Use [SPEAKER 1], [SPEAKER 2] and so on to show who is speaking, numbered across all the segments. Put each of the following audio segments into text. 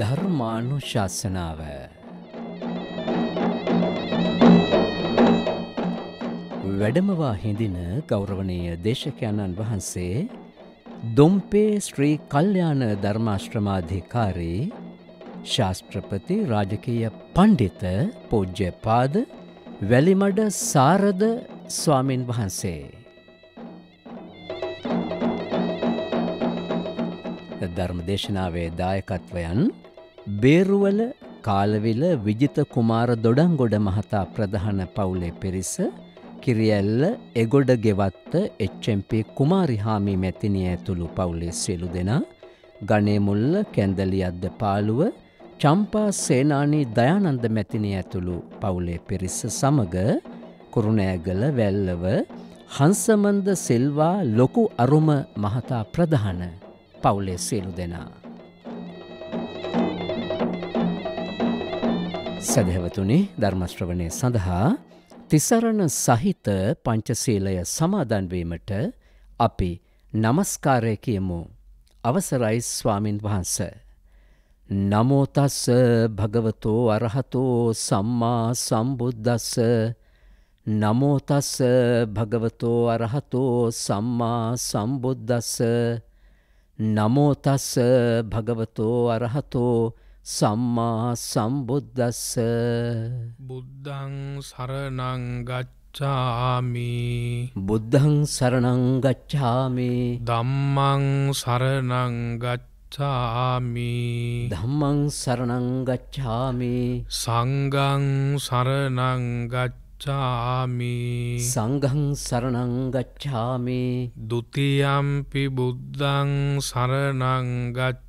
[SPEAKER 1] ධර්මානු ශාසනාව වැඩමවා හිඳින ගෞරවනය දේශකයණන් වහන්සේ දොම්පේ ශ්‍රී කල්්‍යාන ධර්මාශ්‍රමාධිකාරී ශාස්ත්‍රපති රාජකීය පණ්ඩිත පෝජ්‍යපාද වැලිමඩ සාරද ස්වාමින් වහන්සේ. ධර්ම දේශනාවේ දායකත්වයන් බේරුවල කාලවිල විජිත කුමාර දොඩංගොඩ මහතා ප්‍රධාන පවුලේ පිරිස කිරියල්ල එගොඩ ගෙවත්ත එච්චම්පි කුමාරිහාමි මැතිනිය ඇතුළු පවුලේ සියලු දෙනා ගනේමුල්ල කැන්දලියද්ද පාලුව චම්පා සේනානී දයානන්ද මැතිනිය ඇතුළු පවුලේ පිරිස සමග කුරුණෑගල වැල්ලව හංසමන්ද සිල්වා ලොකු අරුම මහතා ප්‍රධාන පවුලේ සියලු දෙනා සැදැහැවතුනි ධර්මශ්‍රවණය සඳහා තිසරණ සහිත පංචසීලය සමාදන්වීමට අපි නමස්කාරය කියමු අවසරයි ස්වාමින් වහන්ස. නමෝතස්ස භගවතෝ අරහතෝ සම්මා සම්බුද්ධස්ස නමෝතස්ස භගවතෝ අරහතෝ සම්මා සම්බුද්ධස්ස නමෝතස්ස භගවතෝ අරහතෝ සම්මා සම්බුද්දස්ස
[SPEAKER 2] බුද්ධං සරණංගච්ඡාමි බුද්ධං සරණංගච්ඡාමි දම්මං සරණංගච්ඡාමි ගච්ඡාමි ධම්මං සරණං ගච්ඡාමි සංඝං සරණං ගච්ඡාමි
[SPEAKER 1] සංඝං සරණං ගච්ඡාමි
[SPEAKER 2] ဒ ුතියම්පි බුද්ධං සරණං ගච්ඡාමි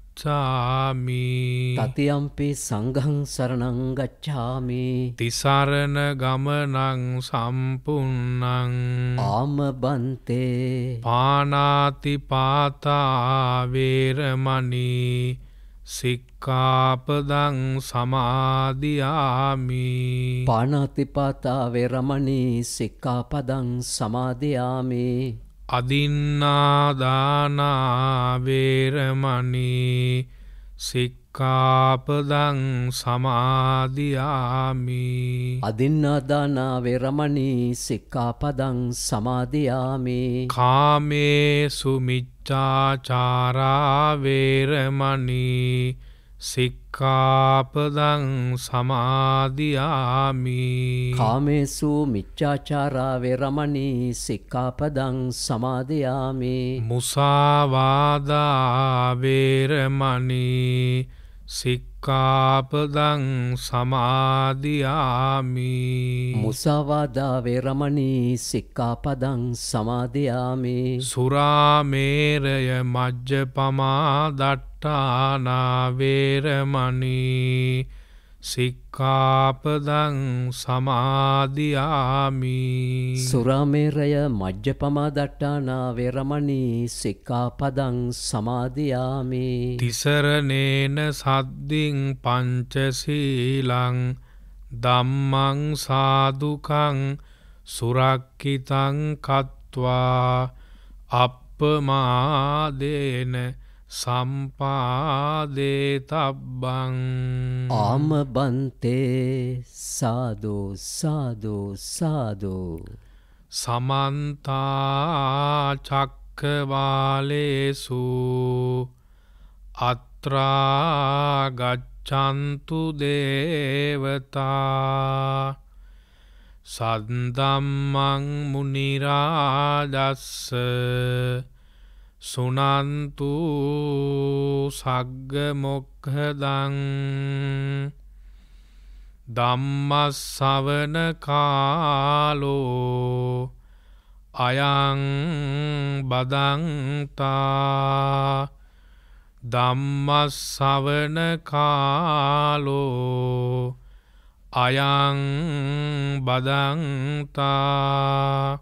[SPEAKER 2] ගච්ඡාමි තතියම්පි සංඝං සරණං ගච්ඡාමි තිසරණ ගමනං සම්පුන්නං
[SPEAKER 1] ආම බන්තේ
[SPEAKER 2] පානාති පාතා වේරමණී සික්කාපදං සමාධයාමි
[SPEAKER 1] පානාතිපාතා වෙරමණී සික්කාපදං සමාධයාමි
[SPEAKER 2] අදින්නාදානාවේරමනී සික්කාපදං සමාධයාමි
[SPEAKER 1] අදින්නාදානාවේ රමණී සික්කාපදං සමාධයාමි
[SPEAKER 2] කාමේ සුමිච්චාචාරාවේරමනී සික් කාපදං සමාධයාමි
[SPEAKER 1] කාමේසු මිච්චාචාරාවේ රමණී සික්කාපදං සමාධයාමි
[SPEAKER 2] මුසාවාදාවේරමනී සික් කාපදං සමාධයාමි මුසාවාදාවේ රමණී සික්කාපදං සමාධයාමි සුරාමේරය මජ්්‍ය පමා දට්ටානාවේරමනී සික්කාපදං සමාධයාමි සුරාමේරය
[SPEAKER 1] මජ්්‍යපමා දට්ටානා වෙරමණී සික්කාපදං සමාධයාමි
[SPEAKER 2] තිසරණේන සද්ධින් පංචසීලං දම්මං සාදුකං සුරක්කිතං කත්වා අපපමාදේන සම්පාදේතබ්බං ආමබන්තේ සාදෝ සාදෝ සාදෝ සමන්තාචක්කවාලේසු අත්‍රාගච්චන්තු දේවතා සද්දම්මං මුනිරාදස්ස සුනන්තු සග්ග මොක්හදං ධම්මස්සවන කාලෝ අයං බදන්තා ධම්මස්සවන කාලෝ අයං බදන්තා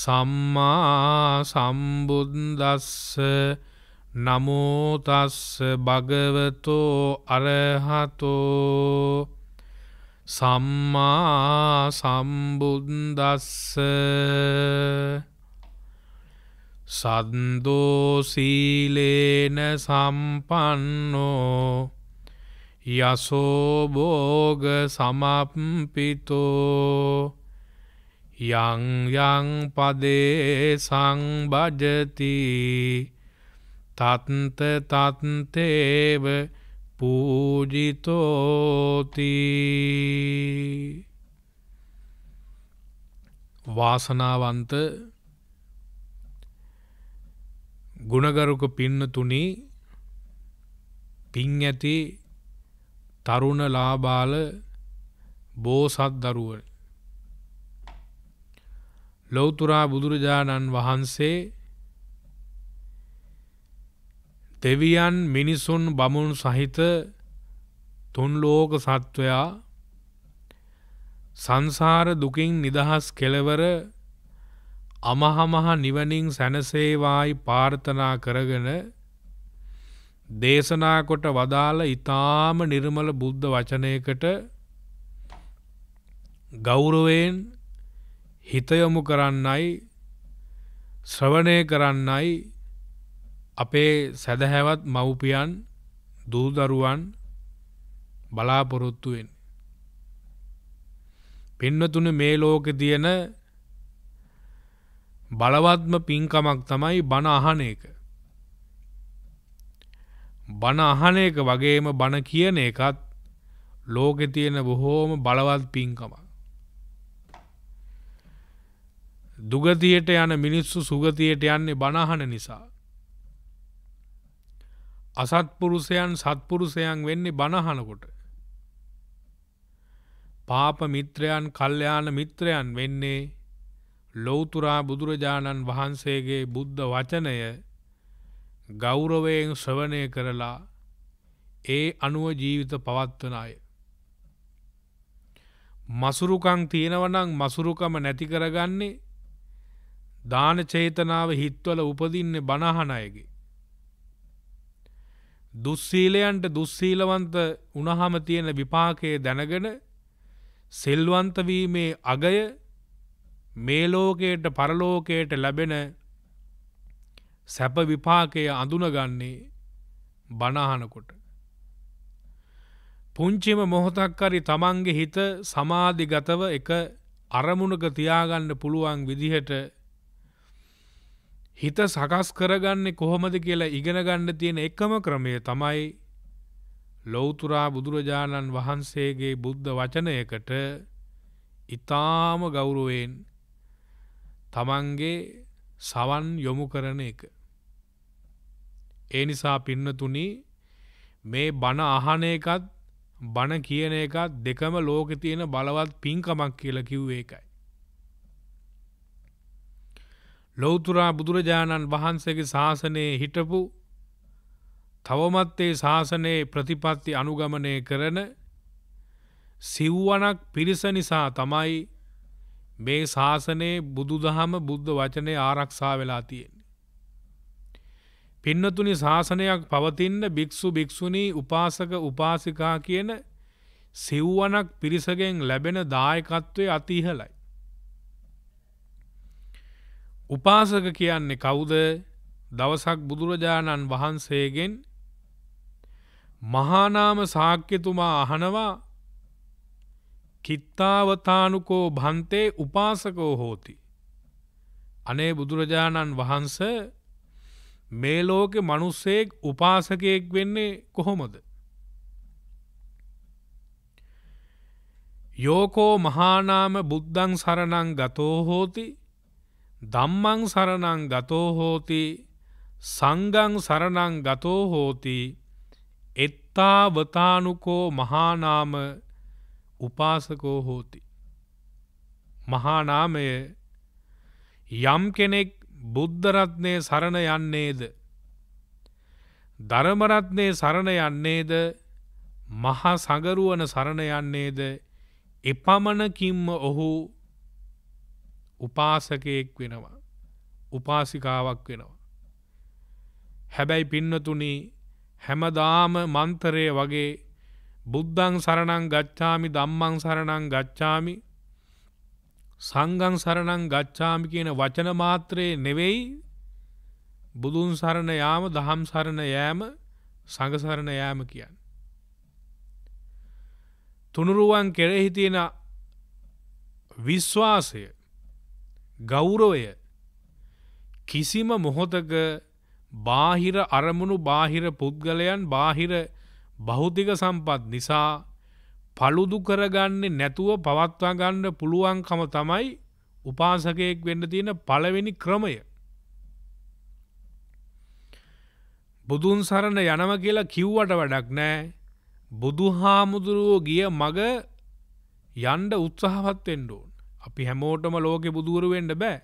[SPEAKER 2] සම්මා සම්බුද්දස්ස නමෝතස්ස භගවතෝ අරහතෝ සම්මා සම්බුද්දස්ස සන්දෝසීලේන සම්පන්නෝ යසෝභෝග සමප්පිතෝ යංයං පදේ සංභජති තත්ත තත්තේව පූජිතෝති වාසනාවන්ත ගුණගරුක පින්නතුනි පිං ඇති තරුණ ලාබාල බෝසත් දරුවනි ලෝතුරා බුදුරජාණන් වහන්සේ දෙවියන් මිනිසුන් බමුණු සහිත තුන් ලෝක සත්වයා සංසාර දුකින් නිදහස් කෙලවර අමහමහ නිවනින් සැනසේවායි පාර්ථනා කරගෙන දේශනා කොට වදාළ ඊ타ම නිර්මල බුද්ධ වචනයකට ගෞරවයෙන් හිත යොමු කරන්නයි ශ්‍රවණය කරන්නයි අපේ සැදහැවත් මව්පියන් දූ දරුවන් බලාපොරොත්තු වෙන්නේ. පින්නතුනේ මේ ලෝකේ තියෙන බලවත්ම පින්කමක් තමයි බණ අහන එක. බණ අහන එක වගේම බණ කියන එකත් ලෝකේ තියෙන බොහෝම බලවත් පින්කමක්. දුගතියට යන මිනිස්සු සුගතියට යන්නේ බණහන නිසා. අසත්පුරුෂයන් සත්පුරුෂයන් වෙන්නේ බණහනකොට. පාප මිත්‍රයන් කල්්‍යයාන මිත්‍රයන් වෙන්නේ ලොවතුරා බුදුරජාණන් වහන්සේගේ බුද්ධ වචනය ගෞරවයෙන් ශ්‍රවණය කරලා ඒ අනුව ජීවිත පවත්වන අය. මසුරුකං තියෙනවනං මසුරුකම නැති කරගන්නේ දාන චේතනාව හිත්වල උපදින්නේ බණහන අයගේ. දුස්සීලයන්ට දුස්සීලවන්ත උනහම තියෙන විපාකයේ දැනගෙන සෙල්වන්තවීමේ අගය මේ ලෝකයට පරලෝකයට ලැබෙන සැප විපාකය අඳුනගන්නේ බණහනකොට. පුංචිම මොහොතක්කරි තමන්ගේ හිත සමාධිගතව එක අරමුණක තියාගන්න පුළුවන් විදිහට හිත සකස් කරගන්නේ කොහොමද කියලා ඉගෙන ගන්න තියෙන එකම ක්‍රමය තමයි ලෞතුරා බුදුරජාණන් වහන්සේගේ බුද්ධ වචනයකට ඊ타ම ගෞරවයෙන් තමන්ගේ සවන් යොමු කරන එක. ඒ නිසා පින්නතුනි මේ බණ අහන එකත් බණ කියන එකත් දෙකම ලෝකේ තියෙන බලවත් පින්කමක් කියලා කිව්වේ ඒකයි. ලොවතුරා බුදුරජාණන් වහන්සේගේ ශාසනයේ හිටපු තවමත් ඒ ශාසනයේ ප්‍රතිපත්ති අනුගමනය කරන සිව්වනක් පිරිස නිසා තමයි මේ ශාසනයේ බුදුදහම බුද්ධ වචනය ආරක්ෂා වෙලා තියෙන්නේ. පින්නතුනි ශාසනයක් පවතින්න භික්‍ෂු භික්‍ෂුණී උපාසක උපාසිකා කියන සිව්වනක් පිරිසගෙන් ලැබෙන දායකත්වය අතිහලයි. උපාසක කියන්නේ කවුද දවසක් බුදුරජාණන් වහන්සේගෙන් මහානාම සාක්‍යතුමා අහනවා කිත්තාවතානුකෝ භන්තේ උපාසකෝ හෝති. අනේ බුදුරජාණන් වහන්ස මේ ලෝකෙ මනුස්සයෙක් උපාසකයෙක් වෙන්නේ කොහොමද. යෝකෝ මහානාම බුද්ධං සරණං ගතෝ හෝති දම්මං සරණං ගතෝ හෝති සංගං සරණං ගතෝ හෝති එත්තාවතානුකෝ මහානාම උපාසකෝ හෝති. මහානාමය යම් කෙනෙක් බුද්ධරත්නය සරණ යන්නේද. ධර්මරත්නය සරණ යන්නේද මහා සඟරුවන සරණ යන්නේද එපමණකින්ම ඔහු උපාසකයෙක් වෙනවා උපාසිකාවක් වෙනවා. හැබැයි පින්නතුනි හැමදාම මන්තරය වගේ බුද්ධං සරණං ගච්ඡාමි දම්මං සරණං ගච්ඡාමි සංගං සරණං ගච්ඡාමි කියන වචන මාත්‍රයේ නෙවෙයි බුදුන් සරණ යාම දහම් සරණ යෑම සංඝ සරණ යෑම කියන්නේ. තුනුරුවන් කෙරෙහි තියෙන විශ්වාසය ගෞරවය කිසිම මොහොතක බාහිර අරමුණු බාහිර පුද්ගලයන් බාහිර බෞද්ධික සම්පත් නිසා පළුදු කරගන්නේ නැතුව පවත්වා ගන්න පුළුවන්කම තමයි උපාසකයෙක් වෙන්න තියෙන පළවෙනි ක්‍රමය. බුදුන් සරණ යනව කියලා කිව්වට වැඩක් නෑ. බුදුහාමුදුරුවෝ ගිය මග යන්න උත්සාහවත් වෙන්න ඕන. අපි හැමෝටම ලෝකෙ බුදුවරුවෙන්ඩ බෑ.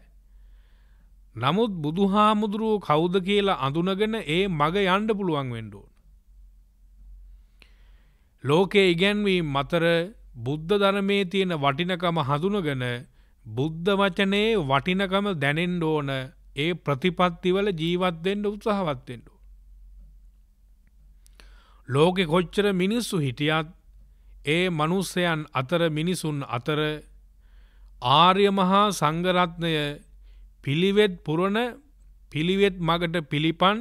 [SPEAKER 2] නමුත් බුදු හාමුදුරුවෝ කෞුද කියලා අඳුනගෙන ඒ මග යන්ඩ පුළුවන් වෙන්ඩුවන්. ලෝකයේ ඉගැන්වීම් මතර බුද්ධ ධනමේ තියෙන වටිනකම හඳුනගෙන බුද්ධ වචනයේ වටිනකම දැනෙන්ඩ ඕන ඒ ප්‍රතිපත්තිවල ජීවත්වෙන්ට උත්සාහවත්වෙන්ට. ලෝකෙ කොච්චර මිනිස්සු හිටියත් ඒ මනුස්සයන් අතර මිනිසුන් අතර ආර්ය මහා සංගරත්නය පිළිවෙත් පුරණ පිළිවෙත් මගට පිළිපන්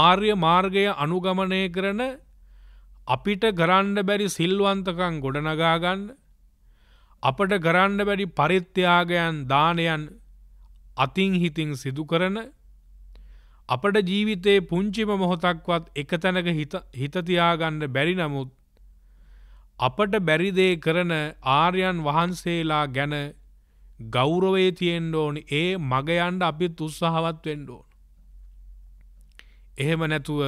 [SPEAKER 2] ආර්ය මාර්ගය අනුගමනය කරන අපිට කරන්න බැරි සිල්වන්තකම් ගොඩනගා ගන්න අපට කරන්න බැරි පරිත්‍යාගයන් දානයන් අතින් හිතින් සිදු කරන අපට ජීවිතේ පුංචිම මොහොතක්වත් එක තැනක හිත තියාගන්න බැරි නමුත් අපට බැරිදේ කරන ආර්යන් වහන්සේලා ගැන ගෞරවේ තියෙන්ඩ ඕනි ඒ මගයන්ඩ අපිත් උත්සාහවත් වෙන්ඩ ඕන. එහෙම නැතුව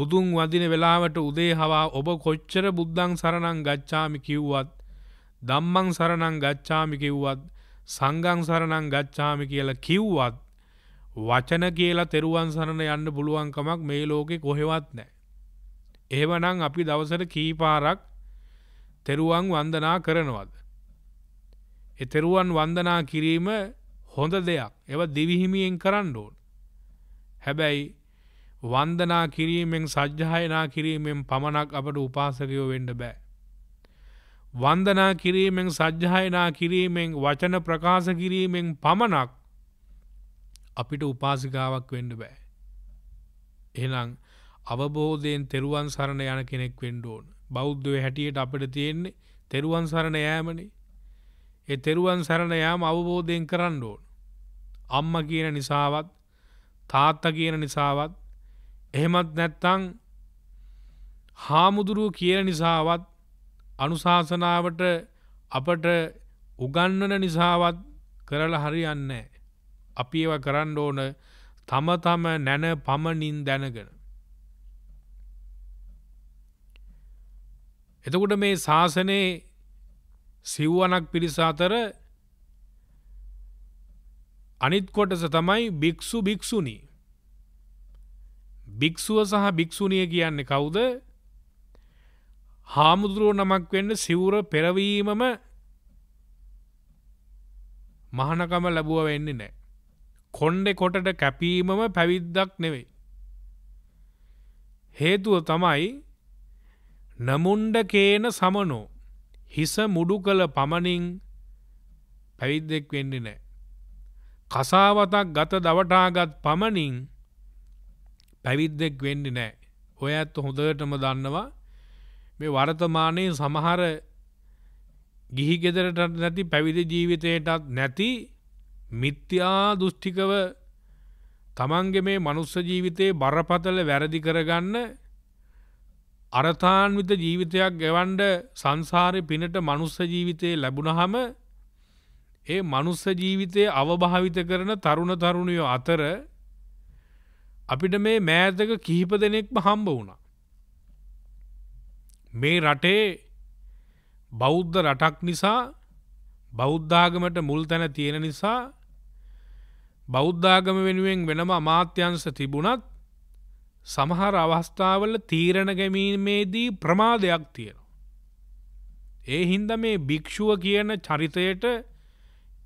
[SPEAKER 2] බුදුන් වදින වෙලාවට උදේ හවා ඔබ කොච්චර බුද්ධං සරණං ගච්ඡාමි කිව්වත් දම්මං සරණං ගච්ඡාමි කිව්වත් සංගං සරණං ගච්ඡාමි කියලා කිව්වත් වචන කියලා තෙරුවන් සරණ යන්න පුළුවන්කමක් මේ ලෝකෙ කොහෙවත් නෑ. එහෙමනම් අපි දවසට කීපාරක් තෙරුවන් වන්දනා කරනවද. එතෙරුවන් වන්දනා කිරීම හොඳ දෙයක් එව දිවිහිමියෙන් කරන්න ඕන. හැබැයි වන්දනා කිරීමෙන් සජ්්‍යායනා කිරීමෙන් පමණක් අපට උපාසකයෝ වෙන්ඩ බෑ. වන්දනා කිරීමෙන් සජ්්‍යායනා කිරීමෙන් වචන ප්‍රකාශ කිරීමෙන් පමණක් අපිට උපාසිකාවක් වෙන්ඩ බෑ. එනම් අවබෝධයෙන් තෙරුවන් සරණ යන කෙනෙක් වෙන්ඩ ඕන. බෞද්ධය හැටියට අපට තියෙන්නේ තෙරුවන් සරණ යෑමනේ ඒ තෙරුවන් සරණ යාම අවබෝධයෙන් කරන්න ඕන අම්ම කියන නිසාවත් තාත්ත කියන නිසාවත් එහෙමත් නැත්තං හාමුදුරුව කියන නිසාවත් අනුශාසනාවට අපට උගන්නන නිසාවත් කරලා හරියන්නේ අපි ඒව කරන්න ඕන තම තම නැන පමණින් දැනගෙන එතකොට මේ ශාසනයේ සිව්වනක් පිරිස අතර අනිත් කොටස තමයි භික්ෂු භික්ෂුණී. භික්ෂුව සහ භික්ෂුණිය කියන්නේ කවුද? හාමුදුරුවෝ නමක් වෙන්න සිවුර පෙරවීමම මහනකම ලැබුවා වෙන්නේ නැහැ. කොණ්ඩේ කොටට කැපීමම පැවිද්දක් නෙවෙයි. හේතුව තමයි නමුන්ඩකේන සමනෝ හිස මුඩු කළ පමණින් පැවිද්දෙක් වෙන්න නෑ. කසාවතක් ගත දවටාගත් පමණින් පැවිද්දෙක් වෙන්න නෑ. ඔය ඇත්ත හොඳටම දන්නවා මේ වර්තමානයේ සමහර ගිහි ගෙදරට නැති පැවිදි ජීවිතයටත් නැති මිත්‍යා දුෘෂ්ටිකව තමන්ගේ මේ මනුස්ස ජීවිතයේ බරපතල වැරදි කරගන්න අරතාන්විත ජීවිතයක් ගෙවන්ඩ සංසාරය පිනට මනුස්ස ජීවිතය ලැබුණහම ඒ මනුස්ස ජීවිතය අවභාවිත කරන තරුණ තරුණයෝ අතර අපිට මේ මෑතක කිහිප දෙනෙක්ම හම්බ වුණා. මේ රටේ බෞද්ධ රටක් නිසා බෞද්ධාගමට මුල් තැන තියෙන නිසා බෞද්ධාගම වෙනුවෙන් වෙනම අමාත්‍යංශ තිබුණත් සමහර අවස්ථාවල තීරණ ගැමීමේදී ප්‍රමාදයක් තියෙන. ඒ හින්ද මේ භික්‍ෂුව කියන චරිතයට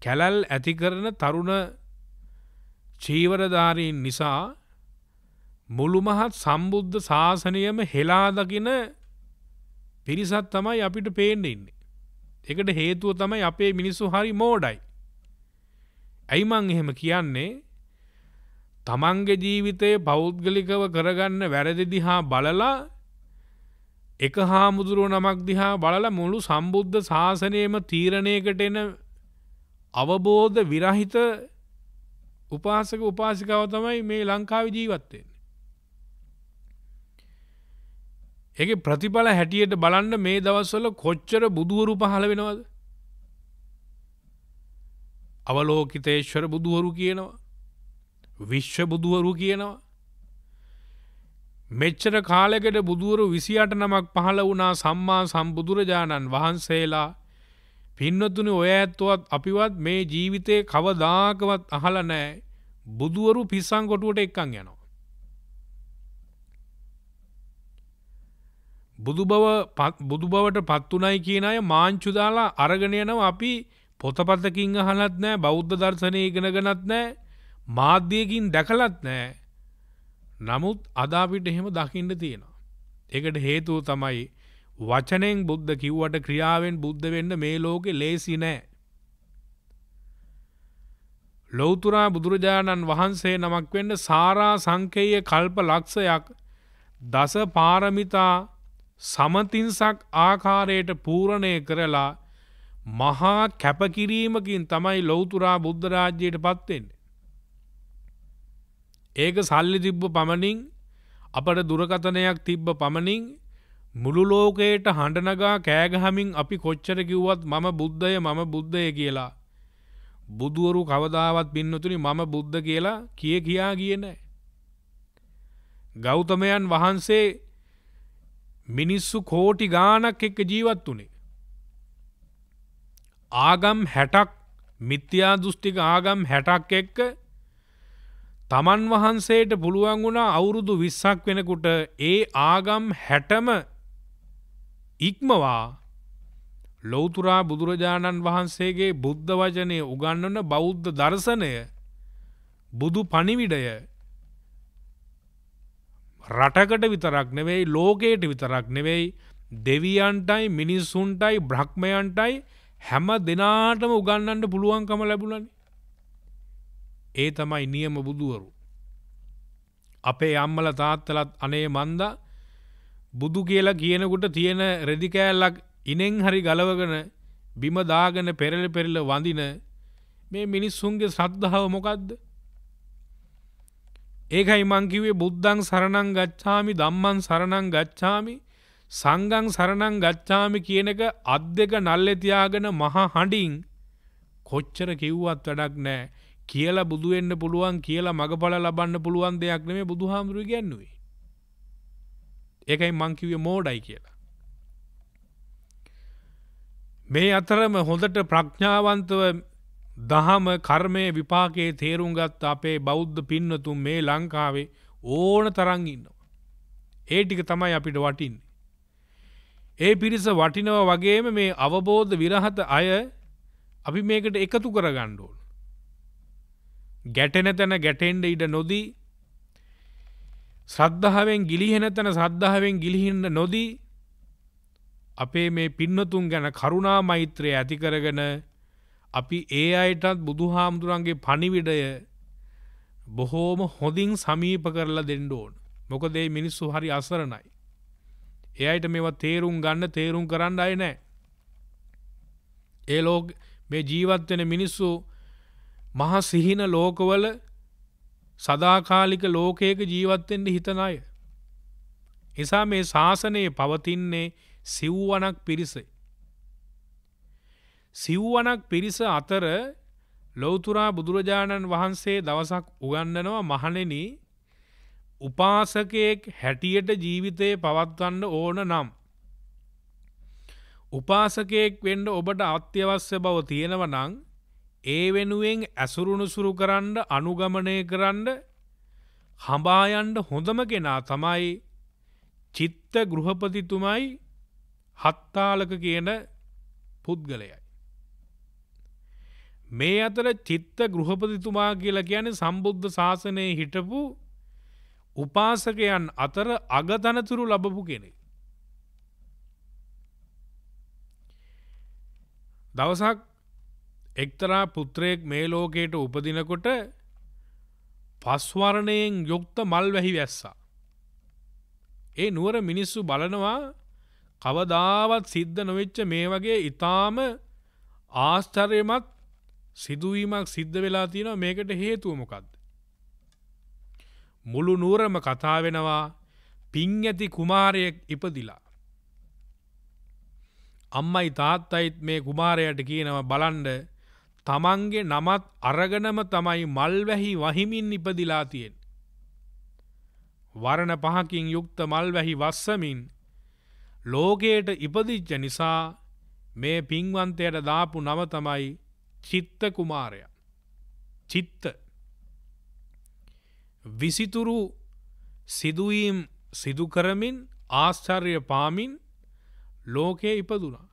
[SPEAKER 2] කැලැල් ඇති කරන තරුණ චීවරධාරීන් නිසා මුළුමහත් සම්බුද්ධ ශාසනයම හෙලාදකින පිරිසත් තමයි අපිට පේන්න ඉන්නේ. එකට හේතුව තමයි අපේ මිනිස්සු හරි මෝඩයි. ඇයි මං එහෙම කියන්නේ තමන්ගේ ජීවිතයේ පෞද්ගලිකව කරගන්න වැරදිදිහා බලලා එක හාමුදුරුව නමක් දිහා බලල මුළු සම්බුද්ධ ශාසනයම තීරණයකට එන අවබෝධ විරහිත උපාසක උපාසිකාව තමයි මේ ලංකාව ජීවත්වෙන්. එක ප්‍රතිඵල හැටියට බලන්න මේ දවස්වල කොච්චර බුදුවරු පහළ වෙනවද. අවලෝකිතේශ්වර බුදුවරු කියනවා. විශ්ව බුදුවරු කියනවා. මෙච්චර කාලෙකට බුදුවරු විසියට නමක් පහළ වුණා සම්මා සම්බුදුරජාණන් වහන්සේලා පින්නතුනි ඔය ඇත්තුවත් අපිවත් මේ ජීවිතේ කවදාකවත් අහල නෑ බුදුවරු පිස්සං කොටුවට එක්කං යනවා. බුදු බව බුදු බවට පත්වනයි කියන අය මාංචුදාලා අරගෙන යනවා අපි පොතපතකින් අහලත් නෑ බෞද්ධ දර්ශනය ඉගෙන ගනත් නෑ මාධ්‍යයකින් දැකලත් නෑ නමුත් අදාපිට එහෙම දකිින්ට තියෙනවා. එකට හේතුව තමයි වචනෙන් බුද්ධ කිව්වට ක්‍රියාවෙන් බුද්ධ වෙන්න මේ ලෝකෙ ලේසි නෑ. ලොවතුරා බුදුරජාණන් වහන්සේ නමක් වෙන්න සාරා සංකේය කල්ප ලක්ෂයක් දස පාරමිතා සමතින්සක් ආකාරයට පූරණය කරලා මහා කැපකිරීමකින් තමයි ලොවතුරා බුද්ධරාජ්‍යයට පත්වෙන්න. ඒක සල්ලි තිබ්බ පමණින් අපට දුරකතනයක් තිබ්බ පමණින් මුළු ලෝකයට හඬනගා කෑගහමින් අපි කොච්චර කිව්වත් මම බුද්ධය මම බුද්ධය කියලා. බුදුවරු කවදාවත් පින්නතුනි මම බුද්ධ කියලා කිය කියා කියන. ගෞතමයන් වහන්සේ මිනිස්සු කෝටි ගානක් එක්ක ජීවත් වනේ. ආගම් හැටක් මිත්‍යා දෘෂ්ටික ආගම් හැටක් එක්ක තමන් වහන්සේට පුළුවන් වුණා අවුරුදු විස්සක් වෙනකුට ඒ ආගම් හැටම ඉක්මවා ලොවතුරා බුදුරජාණන් වහන්සේගේ බුද්ධ වජනය උගන්නන බෞද්ධ දර්ශනය බුදු පණිවිඩය රටකට විතරක් නෙවෙයි ලෝකයට විතරක් නෙවෙයි දෙවියන්ටයි මිනිස්සුන්ටයි බ්‍රහ්මයන්ටයි හැම දෙනාටම උගන්නන්ට පුළුවන්කම ලැබුණනි ඒ තමයි නියම බුදුවරු. අපේ අම්මල තාත්තලත් අනේ මන්දා බුදු කියලා කියනකුට තියෙන රෙදිකෑල්ලක් ඉනෙන් හරි ගලවගෙන බිමදාගෙන පෙරල පෙරල වඳින මේ මිනිස්සුන්ගේ ශ්‍රද්ධාව මොකක්ද. ඒකයි මංකිවේ බුද්ධං සරණං ගච්ඡාමි දම්මන් සරණං ගච්ඡාමි සංගං සරණං ගච්ඡාමි කියනක අත් දෙක නල්ලෙතියාගෙන මහා හඬින් කොච්චර කිව්වත් වැඩක් නෑ කියල බුදුවෙන්න පුළුවන් කියලා මඟඵල ලබන්න පුළුවන් දෙයක් නෙමේ බුදු හාමුදුරු ගැන්නුවේ. ඒකයි මංකිවේ මෝඩයි කියලා. මේ අතරම හොඳට ප්‍රඥාවන්තව දහම කර්මය විපාකයේ තේරුම් ගත් අපේ බෞද්ධ පින්නතුන් මේ ලංකාවේ ඕන තරන් ඉන්නවා. ඒ ටික තමයි අපිට වටින්නේ. ඒ පිරිස වටිනව වගේම මේ අවබෝධ විරහත අය අපි මේකට එකතු කරගණ්ඩෝන්. ගැටෙන තැන ගැටෙන්ඩ ඉඩ නොදී සද්ධාවෙන් ගිලිහෙන තැන සද්ධාවෙන් ගිලිහින්න නොදී අපේ මේ පින්නතුන් ගැන කරුණා මෛත්‍රය ඇති කරගෙන අපි ඒ අයටත් බුදු හාමුදුරන්ගේ පණිවිඩය බොහෝම හොඳින් සමීප කරලා දෙන්න ඕන. මොකදේ මිනිස්සු හරි අසරණයි. ඒ අයට මේවා තේරුම් ගන්න තේරුම් කරන්න අය නෑ. ඒ ලෝක මේ ජීවත්වෙන මිනිස්සු මහා සිහින ලෝකවල සදාකාලික ලෝකයක ජීවත්වෙන්ට හිතන අය. එසා මේ ශාසනයේ පවතින්නේ සිව්වනක් පිරිසේ. සිව්වනක් පිරිස අතර ලොවතුරා බුදුරජාණන් වහන්සේ දවසක් උගන්නනවා මහණෙනි උපාසකයෙක් හැටියට ජීවිතය පවත්වන්න ඕන නම්. උපාසකයෙක් වෙන්ඩ ඔබට අත්‍යවශ්‍ය බව තියෙනව නං ඒ වෙනුවෙන් ඇසුරුණුසුරු කරන්න අනුගමනය කරන්න හඹායන්ඩ හොඳම කෙනා තමයි චිත්ත ගෘහපතිතුමයි හත්තාලක කියන පුද්ගලයයි. මේ අතර චිත්ත ගෘහපතිතුමා කියලා කියන සම්බුද්ධ ශාසනය හිටපු උපාසකයන් අතර අගතනතුරු ලබපු කෙනෙ. දවසක් එක්තරා පුත්‍රයෙක් මේ ලෝකයට උපදිනකොට පස්වරණයෙන් යුක්ත මල් වැහි වැස්සා. ඒ නුවර මිනිස්සු බලනවා කවදාවත් සිද්ධ නොවෙච්ච මේ වගේ ඉතාම ආශ්චර්යමත් සිදුවීමක් සිද්ධ වෙලා තියෙනවා මේකට හේතුව මොකක්ද. මුළු නුවරම කතා වෙනවා පිං ඇති කුමාරයෙක් ඉපදිලා. අම්මයි තාත්තයිත් මේ කුමාරයට කියනවා බලන්ඩ තමන්ගේ නමත් අරගනම තමයි මල්වැහි වහිමින් ඉපදිලා තියෙන්. වරණ පහකින් යුක්ත මල්වැහි වස්සමින් ලෝකයට ඉපදිච්ච නිසා මේ පින්වන්තයට දාපු නම තමයි චිත්ත කුමාරය. චිත්ත විසිතුරු සිදුවීම් සිදුකරමින් ආශ්චර්ය පාමින් ලෝකයේ ඉපදුනා.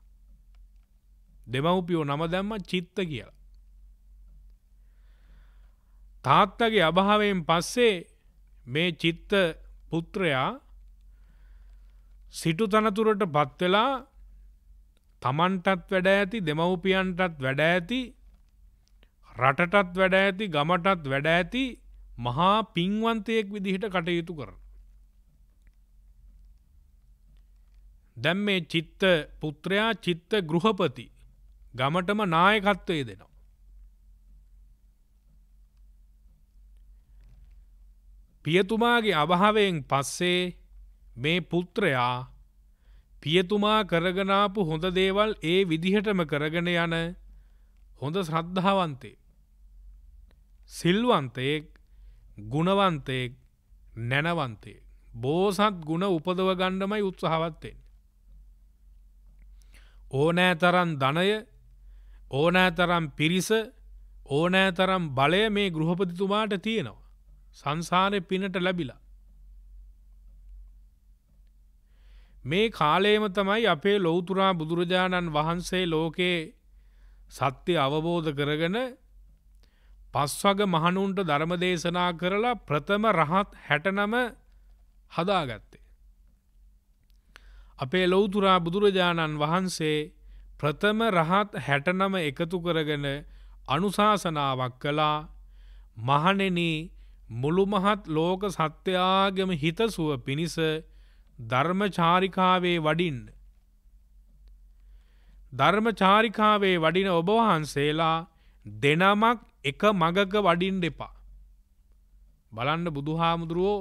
[SPEAKER 2] දෙමව්පියෝ නම දැම්ම චිත්ත කියලා. තාත්තගේ අභාවයෙන් පස්සේ මේ චිත්ත පුත්‍රයා සිටු තනතුරට පත්වෙලා තමන්ටත් වැඩ ඇති දෙමව්පියන්ටත් වැඩ ඇති රටටත් වැඩ ඇති ගමටත් වැඩ ඇති මහා පින්වන්තයෙක් විදිහට කටයුතු කරන. දැම් මේ චිත්ත පුත්‍රයා චිත්ත ගෘහපති ගමටම නායකත්වය දෙනවා. පියතුමාගේ අභාවයෙන් පස්සේ මේ පුත්‍රයා පියතුමා කරගනාපු හොඳ දේවල් ඒ විදිහටම කරගෙන යන හොඳ ශ්‍රද්ධාවන්තේ. සිල්වන්තයෙක් ගුණවන්තයෙක් නැනවන්තේ. බෝසත් ගුණ උපදව ගණ්ඩමයි උත්සාහවත්තෙන්. ඕනෑ තරන් ධනය ඕනෑ තරම් පිරිස ඕනෑ තරම් බලය මේ ගෘහපතිතුමාට තියෙනවා. සංසාරය පිනට ලැබිලා. මේ කාලේම තමයි අපේ ලොවතුරා බුදුරජාණන් වහන්සේ ලෝකයේ සත්‍ය අවබෝධ කරගෙන පස්වග මහනුන්ට ධර්ම දේශනා කරලා ප්‍රථම රහත් හැටනම හදාගත්තේ. අපේ ලොවතුරා බුදුරජාණන් වහන්සේ ප්‍රථම රහත් හැටනම එකතු කරගෙන අනුශාසනාවක් කලා මහනෙනී මුළු මහත් ලෝක සත්‍යයාගම හිතසුව පිණිස ධර්මචාරිකාවේ වඩින්. ධර්මචාරිකාවේ වඩින ඔබවහන්සේලා දෙනමක් එක මගක වඩින් දෙපා. බලන්න බුදුහාමුදුරුවෝ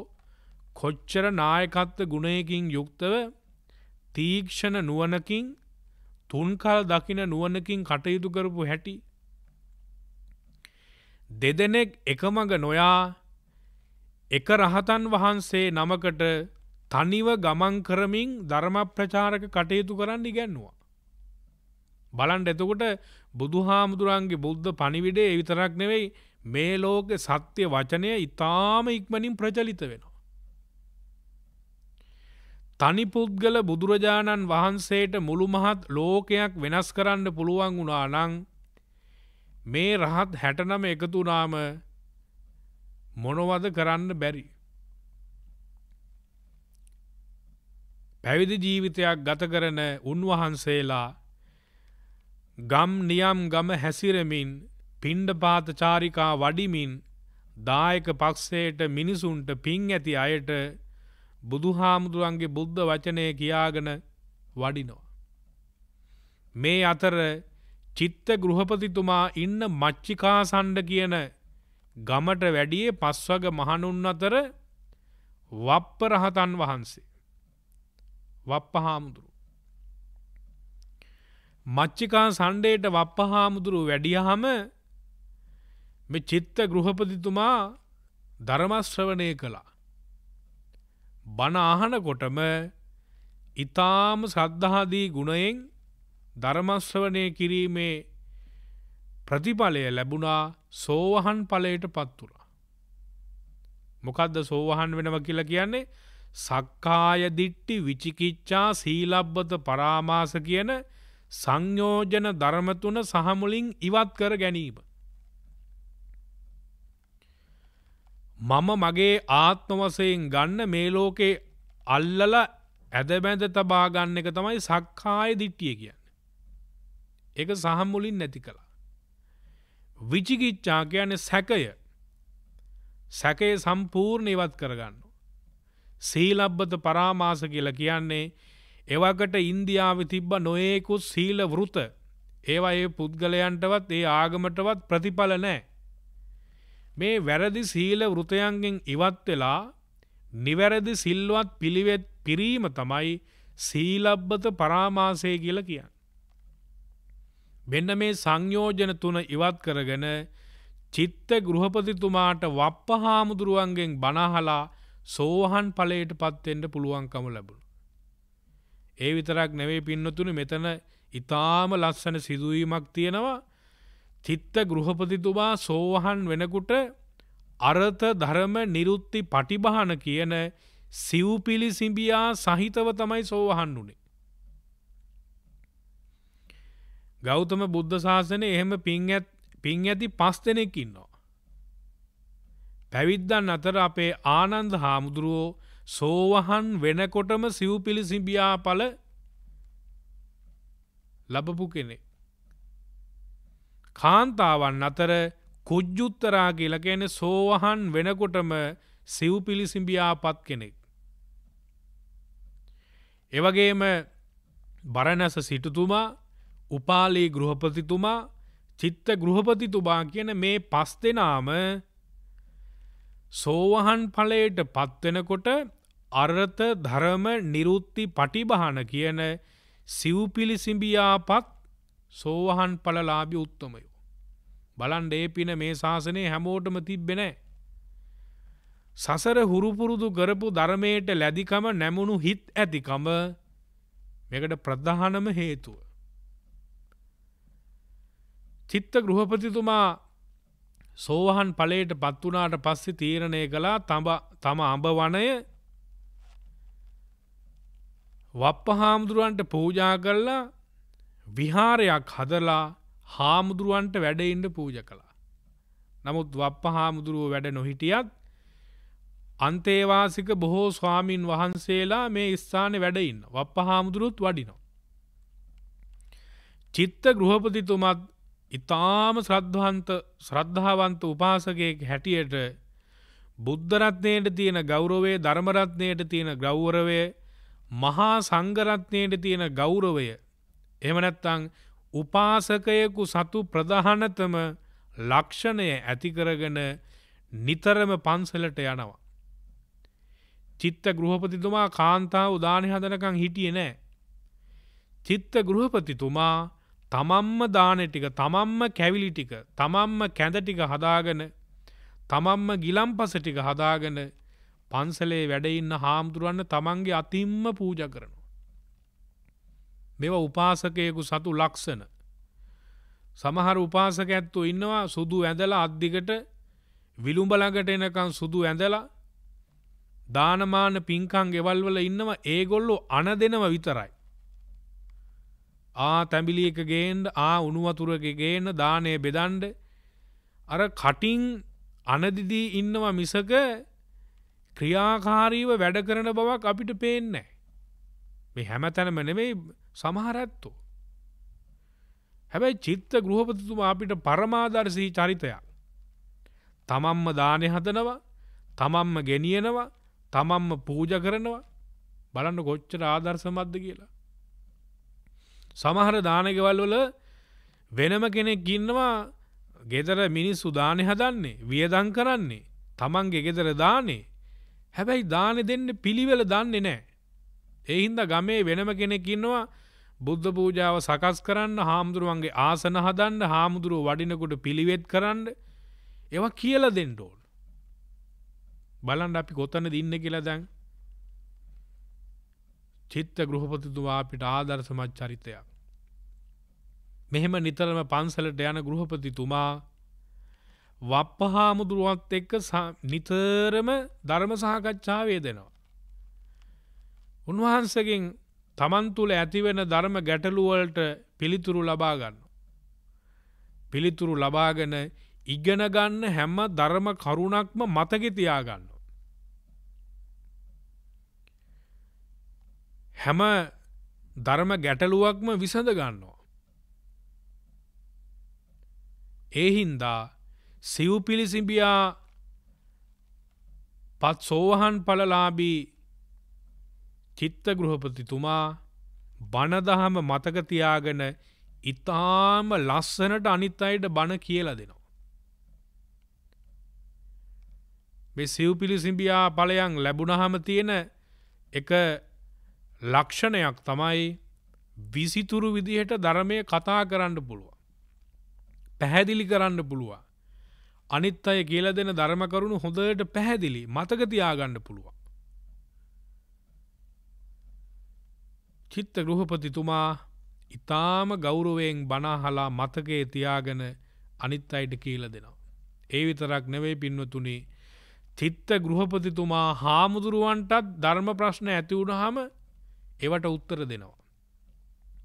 [SPEAKER 2] කොච්චර නායකත්ව ගුණයකින් යුක්තව තීක්ෂණ නුවනකින් තුන්කල් දකින නුවනකින් කටයුතු කරපු හැටි. දෙදෙනෙක් එකමඟ නොයා එක රහතන් වහන්සේ නමකට තනිව ගමන් කරමින් ධර්ම ප්‍රචාරක කටයුතු කරන්න ඉගැන්නවා. බලන්ට එතකොට බුදුහාමුදුරන්ගේ බුද්ධ පණිවිඩේ විතරක් නෙවෙයි මේ ලෝක සත්‍ය වචනය ඉතාම ඉක්මනින් ප්‍රචලිත වෙනවා. තනි පුද්ගල බුදුරජාණන් වහන්සේට මුළු මහත් ලෝකයක් වෙනස් කරන්න පුළුවන් වුණා නං මේ රහත් හැටනම එකතුනාම මොනවද කරන්න බැරි. පැවිදි ජීවිතයක් ගත කරන උන්වහන්සේලා ගම් නියම් ගම හැසිරමින් පිණ්ඩපාත චාරිකා වඩිමින් දායක පක්ෂයට මිනිසුන්ට පින් ඇති අයට බුදුහාමුදුරන්ගේ බුද්ධ වචනය කියාගෙන වඩිනෝ. මේ අතර චිත්ත ගෘහපතිතුමා ඉන්න මච්චිකා සණ්ඩ කියන ගමට වැඩියේ පස්වග මහනුන් අතර වප්ප රහතන් වහන්සේ. වප්ප හාමුදුරු. මච්චිකා සණ්ඩේට වප්ප හාමුදුරු වැඩියහම මෙ චිත්ත ගෘහපතිතුමා ධර්මශ්‍රවනය කළා. බණ අහනකොටම ඊ타ම සද්ධාදී ගුණයෙන් ධර්මශ්‍රවණය කිරීමේ ප්‍රතිඵලය ලැබුණා සෝවහන් ඵලයට පත් වුණා. මොකද්ද සෝවහන් වෙනවා කියලා කියන්නේ? සක්කාය දිට්ටි විචිකිච්ඡා සීලබ්බත පරාමාස කියන සංයෝජන ධර්ම තුන සහමුලින් ඉවත් කර ගැනීම. මම මගේ ආත්ම වශයෙන් ගන්න මේ ලෝකේ අල්ලලා ඇදබැඳ තබා ගන්න එක තමයි සක්කාය දිට්ඨිය කියන්නේ. ඒක සහමුලින් නැති කළා. විචිකිච්චා කියන සැකය සැකය සම්පූර්ණ ඉවත් කරගන්න. සීලබ්බත පරාමාස කියල කියන්නේ එවකට ඉන්දියාව තිබ්බ නොයෙකුත් සීල වෘත ඒවා ඒ පුද්ගලයන්ටවත් ඒ ආගමටවත් ප්‍රතිඵල නෑ. මේ වැරදි සීල වෘතයන්ගෙන් ඉවත් වෙලා නිවැරදි සිල්වත් පිළිවෙත් පිරීම තමයි සීලබ්බත පරාමාසය කියල කියන්න. මෙන්න මේ සංයෝජන තුන ඉවත් කරගෙන චිත්ත ගෘහපතිතුමාට වප්ප හාමුදුරුවන්ගෙන් බනහලා සෝහන් ඵලයට පත්වෙන්න පුළුවන්කම ලැබුණා. ඒ විතරක් නෙවෙයි පින්නතුනි මෙතන ඊටාම ලස්සන සිදුවීමක් තියෙනවා. චිත්ත ගෘහපතිතුමා සෝහන් වෙනකොට අර්ථ ධර්ම නිරුත්ති පටිභාන කියන සිව්පිලි සිඹියා සහිතව තමයි සෝහන් උනේ. ගෞතම බුද්ධ ශාසනය එහෙම පින් ඇති පස් දෙනෙක් ඉන්නවා. පැවිද්දන් අතර අපේ ආනන්ද හාමුදුරුවෝ සෝවහන් වෙනකොටම සිව් පිළිසිබියා පල ලබපු කෙනෙ. කාන්තාවන් අතර කුජ්ජුත්තරා කියලකෙන සෝවහන් වෙනකොටම සිව් පිළිසිඹියා පත් කෙනෙක්. එවගේම බරණැස සිටුතුමා උපාලී ගෘහපතිතුමා චිත්ත ගෘහපතිතුමා කියන මේ පස් දෙනාම සෝවහන් ඵලයට පත්වෙනකොට අර්ථ ධරම නිරුත්ති පටිභාන කියන සිව්පිලි සිඹියාපත් සෝවහන් ඵලලාභී උත්තමයෝ. බලන් ඒ පින මේ ශාසනය හැමෝටම තිබ්බෙන. සසර හුරුපුරුදු කරපු ධර්මයට ලැදිකම නැමුණු හිත් ඇතිකම මේකට ප්‍රධානම හේතුව. චිත්ත ගෘහපතිතුමා සෝවහන් පලේට පත්වනාට පස්සෙ තීරණය කළා තඹ තම අඹ වනය වප්ප හාමුදුරුවන්ට පූජා කල්ලා විහාරයක් හදලා හාමුදුරුවන්ට වැඩඉන්ට පූජ කළා. නමුත් වප්ප හාමුදුරුව වැඩ නොහිටියත් අන්තේවාසික බොහෝ ස්වාමීන් වහන්සේලා මේ ස්ථානය වැඩඉන්න වප්ප හාමුදුරුත් වඩිනෝ. චිත්ත ගෘහපතිතුමත් ඉතාම ශ්‍රද්ධවන්ත ශ්‍රද්ධාවන්ත උපාසකයෙක් හැටියට බුද්ධරත්නයට තියෙන ගෞරවේ ධර්මරත්නයට තියෙන ගෞරවය මහා සංගරත්නයට තියෙන ගෞරවය එමනැත්තං උපාසකයකු සතු ප්‍රධානතම ලක්ෂණය ඇතිකරගෙන නිතරම පන්සලට යනවා. චිත්ත ගෘහපතිතුමා කාන්තාව උදානය හදනකං හිටිය නෑ. චිත්ත ගෘහපතිතුමා තමන්ම දානෙ ටික තමන්ම කැවිලි ටික තමන්ම කැඳ ටික හදාගෙන තමන්ම ගිලම්පස ටික හදාගෙන පන්සලේ වැඩඉන්න හාමුදුරුවන්න තමන්ගේ අතිම්ම පූජ කරනවා. මෙව උපාසකයකු සතු ලක්ෂණ. සමහර උපාසක ඇත්තු ඉන්නවා සුදු ඇඳලා අධදිකට විළුඹලඟට එනකන් සුදු ඇඳලා දානමාන පින්කං ගෙවල්වල ඉන්නවා ඒගොල්ලෝ අන දෙනව විතරයි. ආ තැඹිලි එක ගේන්ඩ ආ උනුවතුරක ගේන්න දානය බෙදන්ඩ අර කටින් අනදිදී ඉන්නවා මිසක ක්‍රියාකාරීව වැඩ කරන බවක් අපිට පේන්නෑ. මේ හැම තැනම නෙවෙයි සමහරැත්තෝ. හැබැයි චිත්ත ගෘහපතිතුමා අපිට පරමාදර්ශී චරිතයක්. තමම්ම දානය හදනවා තමම්ම ගෙනියනවා තමම්ම පූජ කරනවා බලන්න කොච්චර ආදර්ශමද්ද කියලා. සමහර දානකවල් වල වෙනම කෙනෙක් ගින්නවා ගෙදර මිනිස් සුදානය හදන්නේ වියදං කරන්නේ තමන්ගේ ගෙදර දානේ හැබැයි දානෙ දෙන්න පිළිවෙල දන්නේ නෑ. එහින්ද ගමේ වෙනම කෙනෙකින්නවා බුද්ධ පූජාව සකස් කරන්න හාමුදුරුවන්ගේ ආසන හදන්න හාමුදුරුව වඩිනකොට පිළිවෙත් කරන්න ඒව කියල දෙන්න ඕල්. බලන්ඩ අපි කොතන දින්න කියලා දැන් චිත්ත ගෘහපතිතුවා අපිට ආදර්ශමත් චරිතයක්. මෙහෙම නිතරම පන්සලට යන ගෘහපතිතුමා වප්පහාමුදුරුවත් එක්ක නිතරම ධර්ම සහකච්ඡාවේ දෙනවා. උන්වහන්සකින් තමන් තුළ ඇතිවෙන ධර්ම ගැටලුවලට පිළිතුරු ලබාගන්න. පිළිතුරු ලබාගෙන ඉගෙනගන්න හැම ධර්ම කරුණක්ම මතගෙතියාගන්න. හැම ධර්ම ගැටලුවක්ම විසඳ ගන්නවා. ඒ හින්දා සිව් පිලිසිඹියා පත් සෝවහන් පලලාබී චිත්ත ගෘහපතිතුමා බණදහම මතකතියාගෙන ඉතාම ලස්සනට අනිත් අයට බණ කියලා දෙනවා. මේ සිව් පිලිසිඹියා පලයන් ලැබුණහම තියෙන එක ලක්ෂණයක් තමයි විසිතුරු විදිහට ධර්මය කතා කරන්න පුළුවන්. පැහැදිලි කරන්න පුළුවන්. අනිත් අය කියල දෙන ධර්ම කරුණු හොඳට පැහැදිලි මතකතියාගන්න පුළුවන්. චිත්ත ගෘහපතිතුමා ඉතාම ගෞරුවයෙන් බනාහලා මතකයේ තියාගෙන අනිත් අයට කියල දෙනවා. ඒ විතරක් නෙවෙයි පින්වතුනි චිත්ත ගෘහපතිතුමා හාමුදුරුවන්ටත් ධර්ම ප්‍රශ්න ඇතිවුණහම ඒවට උත්තර දෙනවා.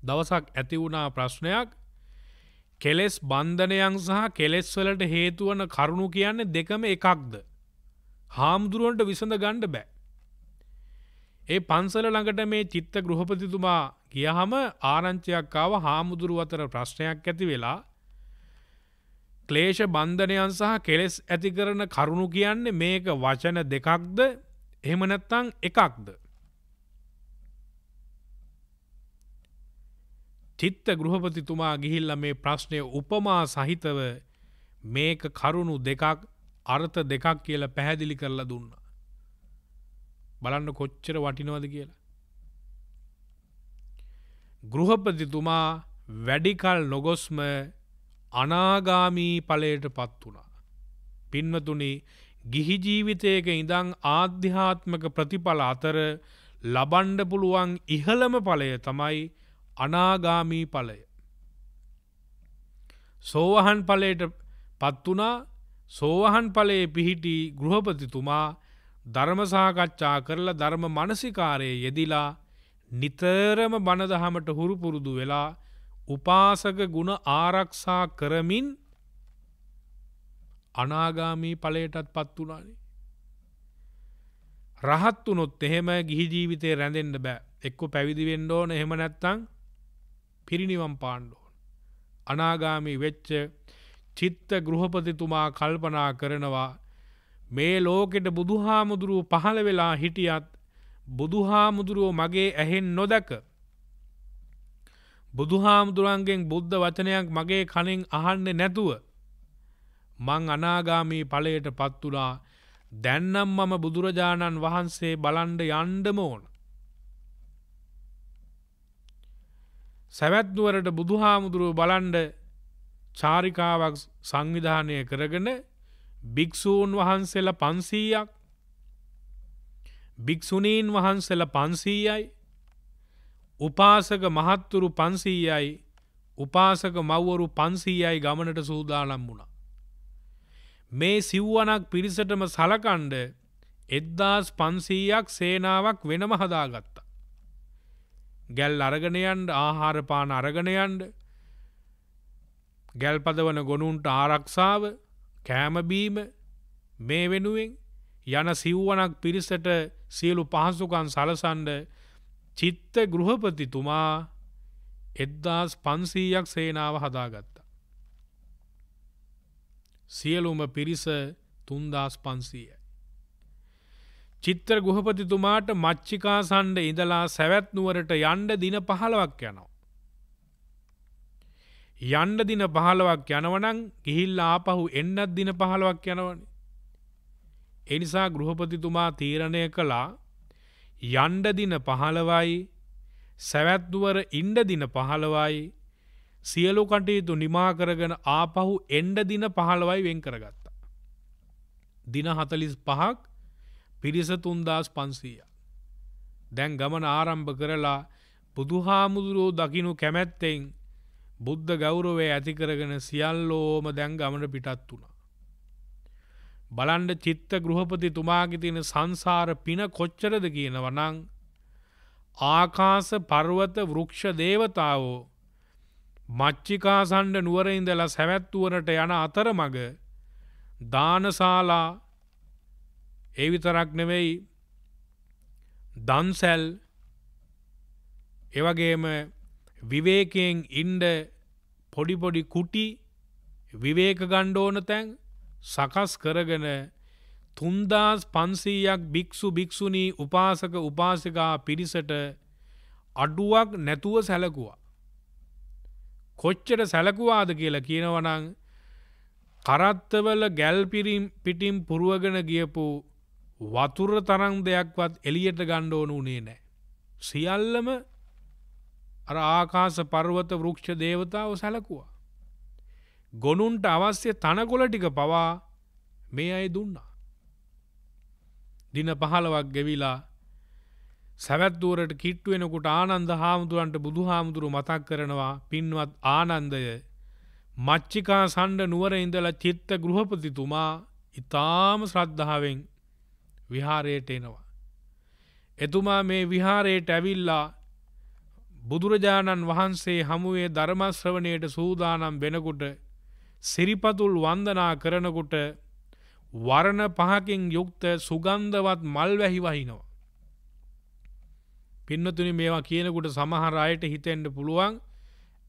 [SPEAKER 2] දවසක් ඇති වුණා ප්‍රශ්නයක් කෙලෙස් බන්ධනයන් සහ කෙලෙස් වලට හේතුවන කරුණු කියන්නේ දෙකම එකක්ද. හාමුදුරුවන්ට විසඳ ගණ්ඩ බෑ. ඒ පන්සල ළඟට මේ චිත්ත ගෘහපතිතුමා කියහම ආරංචයක්කාව හාමුදුරුව අතර ප්‍රශ්නයක් ඇති වෙලා ක්ලේෂ බන්ධනයන් සහ කෙලෙස් ඇති කරන කරුණු කියන්නේ මේක වචන දෙකක්ද එහෙම නැත්තං එකක්ද. චිත්ත ගෘහපතිතුමා ගිහිල්ල මේ ප්‍රශ්නය උපමා සහිතව මේක කරුණු දෙකක් අර්ථ දෙකක් කියලා පැහැදිලි කරලා දුන්න. බලන්න කොච්චර වටිනවද කියලා. ගෘහපතිතුමා වැඩිකල් නොගොස්ම අනාගාමී පලයට පත් වුණා. පින්වතුනි ගිහිජීවිතයක ඉඳං ආධ්‍යාත්මක ප්‍රතිඵල අතර ලබන්ඩ පුළුවන් ඉහළම පලය තමයි අනාගාමී ඵලය. සෝවහන් ඵලයට පත් වුණා සෝවහන් ඵලයේ පිහිටි ගෘහපතිතුමා ධර්ම සාකච්ඡා කරලා ධර්ම මානසිකාරයේ යෙදිලා නිතරම බණදහමට හුරු පුරුදු වෙලා උපාසක ගුණ ආරක්ෂා කරමින් අනාගාමී ඵලයටත් පත් වුණානේ. රහත් වුණොත් එහෙම ගිහි ජීවිතේ රැඳෙන්න බෑ. එක්ක පැවිදි වෙන්න ඕන එහෙම නැත්නම් පිරිනිවන් පාණ්ඩෝන්. අනාගාමි වෙච්ච චිත්ත ගෘහපතිතුමා කල්පනා කරනවා මේ ලෝකෙට බුදුහාමුදුරුව පහළ වෙලා හිටියත් බුදුහාමුදුරුවෝ මගේ ඇහෙන් නොදැක බුදුහාමුදුරුවන්ගෙන් බුද්ධ වචනයක් මගේ කණෙන් අහන්න නැතුව මං අනාගාමී ඵලයට පත්තුලා දැන්නම් මම බුදුරජාණන් වහන්සේ බලන්ඩ යන්ඩම ඕන සැවැත්නුවරට බුදුහාමුදුරුව බලන්ඩ චාරිකාවක් සංවිධානය කරගෙන භික්‍ෂූන් වහන්සේල පන්සීයක් භික්‍ෂුණීන් වහන්සේල පන්සීයයි උපාසක මහත්තුරු පන්සීයයි උපාසක මව්වරු පන්සීයයි ගමනට සූදානම් වුණා. මේ සිව්වනක් පිරිසටම සලකණ්ඩ එද්දාස් පන්සීයක් සේනාවක් වෙනම හදාගත්තා. ගැල් අරගණයන්ට ආහාරපාන අරගණයන්ට ගැල්පද වන ගොනුන්ට ආරක්ෂාව කෑමබීම මේ වෙනුවෙන් යන සිව්වනක් පිරිසට සියලු පහසුකන් සලසන්ඩ චිත්ත ගෘහපතිතුමා එද්දාස් පන්සීයක් සේනාව හදාගත්තා. සියලුම පිරිස තුන්දාස් පන්සීය. චිත්‍ර ගුහපතිතුමාට මච්චිකා සණ්ඩ ඉඳලා සැවැත්නුවරට යන්ඩ දින පහළවක් යනවා. යන්ඩ දින පහළවක් යනවනං ගිහිල් ආපහු එන්නත් දින පහළවක් යනවන. එනිසා ගෘහපතිතුමා තීරණය කළා යන්ඩ දින පහළවයි සැවැත්දුවර ඉන්ඩ දින පහළවයි සියලු කටයුතු නිමා කරගෙන ආපහු එන්ඩ දින පහළවයි වෙන් කරගත්තා. දින හතලිස් පහක් පිරිස තුන්දස් පන්සීය. දැන් ගමන ආරම්භ කරලා බුදුහාමුදුරුවෝ දකිනු කැමැත්තෙන් බුද්ධ ගෞරවේ ඇතිකරගෙන සියල්ලෝම දැන් ගමන පිටත් වුණා. බලන්ඩ චිත්ත ගෘහපති තුමාගේ තියෙන සංසාර පින කොච්චරද කියනවනං ආකාස පර්වත වෘක්ෂ දේවතාවෝ මච්චිකාසණ්ඩ නුවරඉඳලා සැවැත්තුවනට යන අතරමග දානශාලා ඒ විතරක් නෙවෙයි දන්සැල් එවගේම විවේකයෙන් ඉන්ඩ පොඩිපොඩි කුටි විවේක ගණ්ඩෝන තැන් සකස් කරගෙන තුන්දාස් පන්සීයක් භික්‍ෂු භික්‍ෂුණී උපාසක උපාසිකා පිරිසට අඩුවක් නැතුව සැලකුවා. කොච්චට සැලකුවාද කියලා කියනවනං කරත්තවල ගැල්පිරිම් පිටිම් පුරුවගෙන ගියපු වතුර තරං දෙයක්වත් එලියට ගණ්ඩ ඕනු උනේ නෑ. සියල්ලම අර ආකාස පර්වත වෘක්ෂ දේවතාව සැලකුවා. ගොනුන්ට අවශ්‍ය තනකොල ටික පවා මේ අයි දුන්නා. දින පහලවක් ගෙවිලා සැවැත්දුවරට කිට්ටුවෙනකුට ආනන්ද හාමුදුරන්ට බුදු හාමුදුරු මතක් කරනවා පින්වත් ආනන්දය මච්චිකා සණ්ඩ නුවර ඉඳලා චිත්ත ගෘහපතිතුමා ඉතාම ශ්‍රද්ධාවෙන් විහාරයට එනවා. එතුමා මේ විහාරයට ඇවිල්ලා බුදුරජාණන් වහන්සේ හමුවේ ධර්මශ්‍රවණයට සූදානම් වෙනකුට සිරිපතුල් වන්දනා කරනකුට වරණ පහකින් යුක්ත සුගන්ධවත් මල් වැහි වහිනවා. පින්නතුනි මේවා කියනකුට සමහර අයට හිතෙන්ඩ පුළුවන්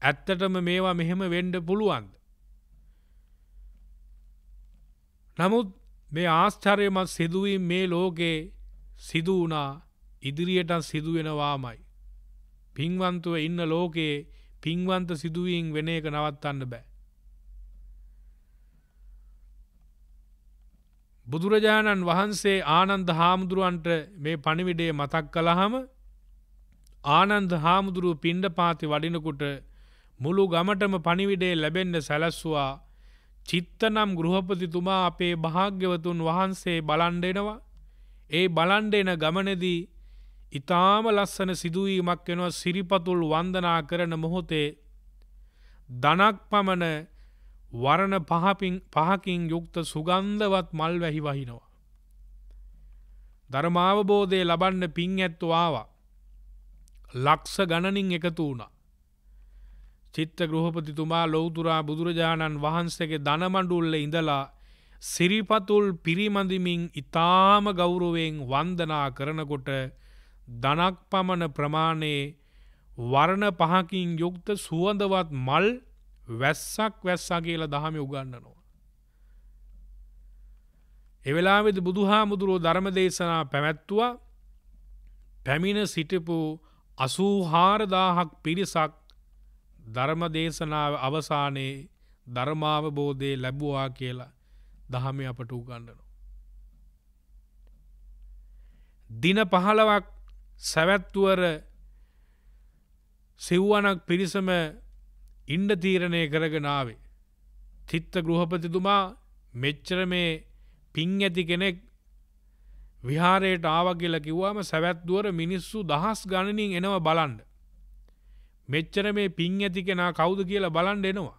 [SPEAKER 2] ඇත්තටම මේවා මෙහෙම වෙන්ඩ පුළුවන්ද. නමුත් මේ ආශ්චරයමත් සිදුවීම් මේ ලෝකේ සිදුවනා ඉදිරියට සිදුවෙනවාමයි. පින්වන්තුව ඉන්න ලෝකයේ පින්වන්ත සිදුවීන් වෙන එක නවත්තන්න බෑ. බුදුරජාණන් වහන්සේ ආනන්ද හාමුදුරුවන්ට මේ පණිවිඩේ මතක් කළහම ආනන්ද හාමුදුරුව පිණ්ඩ පාති වඩිනකුට මුළු ගමටම පණිවිඩේ ලැබෙන්න සැලැස්වා චිත්තනම් ගෘහපතිතුමා අපේ භාග්‍යවතුන් වහන්සේ බලන්ඩෙනවා. ඒ බලන්ඩෙන ගමනදී ඉතාම ලස්සන සිදුවීමක් වෙනවා සිරිපතුල් වන්දනා කරන මොහොතේ දනක් පමණ වරණ පහකින් යුක්ත සුගන්ධවත් මල් වැහි වහිනවා. ධර්මාවබෝධය ලබන්න පින් ඇත්තු ආවා. ලක්ෂ ගණනින් එකතු වුණා. චිත්ත ගෘහපතිතුමා ලොවතුරා බුදුරජාණන් වහන්සේගේ දනමඩුල්ල ඉඳලා සිරිපතුල් පිරිමඳමින් ඉතාම ගෞරුවෙන් වන්දනා කරනකොට දනක් පමණ ප්‍රමාණයේ වරණ පහකින් යුක්ත සුවඳවත් මල් වැස්සක් වැස්සා කියලා දහම උගන්නනවා. එවෙලාවෙද බුදුහාමුදුරුවෝ ධර්ම දේශනා පැවැත්තුවා පැමිණ සිටිපු අසූහාරදාහක් පිරිසක් ධර්ම දේශනාව අවසානයේ ධර්මාවබෝධය ලැබුවා කියලා දහම අපට උගන්නනවා. දින පහළවක් සැවැත්තුවර සිව්වනක් පිරිසම ඉන්ඩ තීරණය කරගෙනාවේ. තිත්ත ගෘහපතිතුමා මෙච්චර මේ පින් ඇති කෙනෙක් විහාරයට ආව කියල කිව්වාම සැවැත්දුවර මිනිස්සු දහස් ගණනින් එනව බලන්ඩ. මෙච්චර මේ පින් ඇති කෙනා කවුද කියලා බලන් එනවා.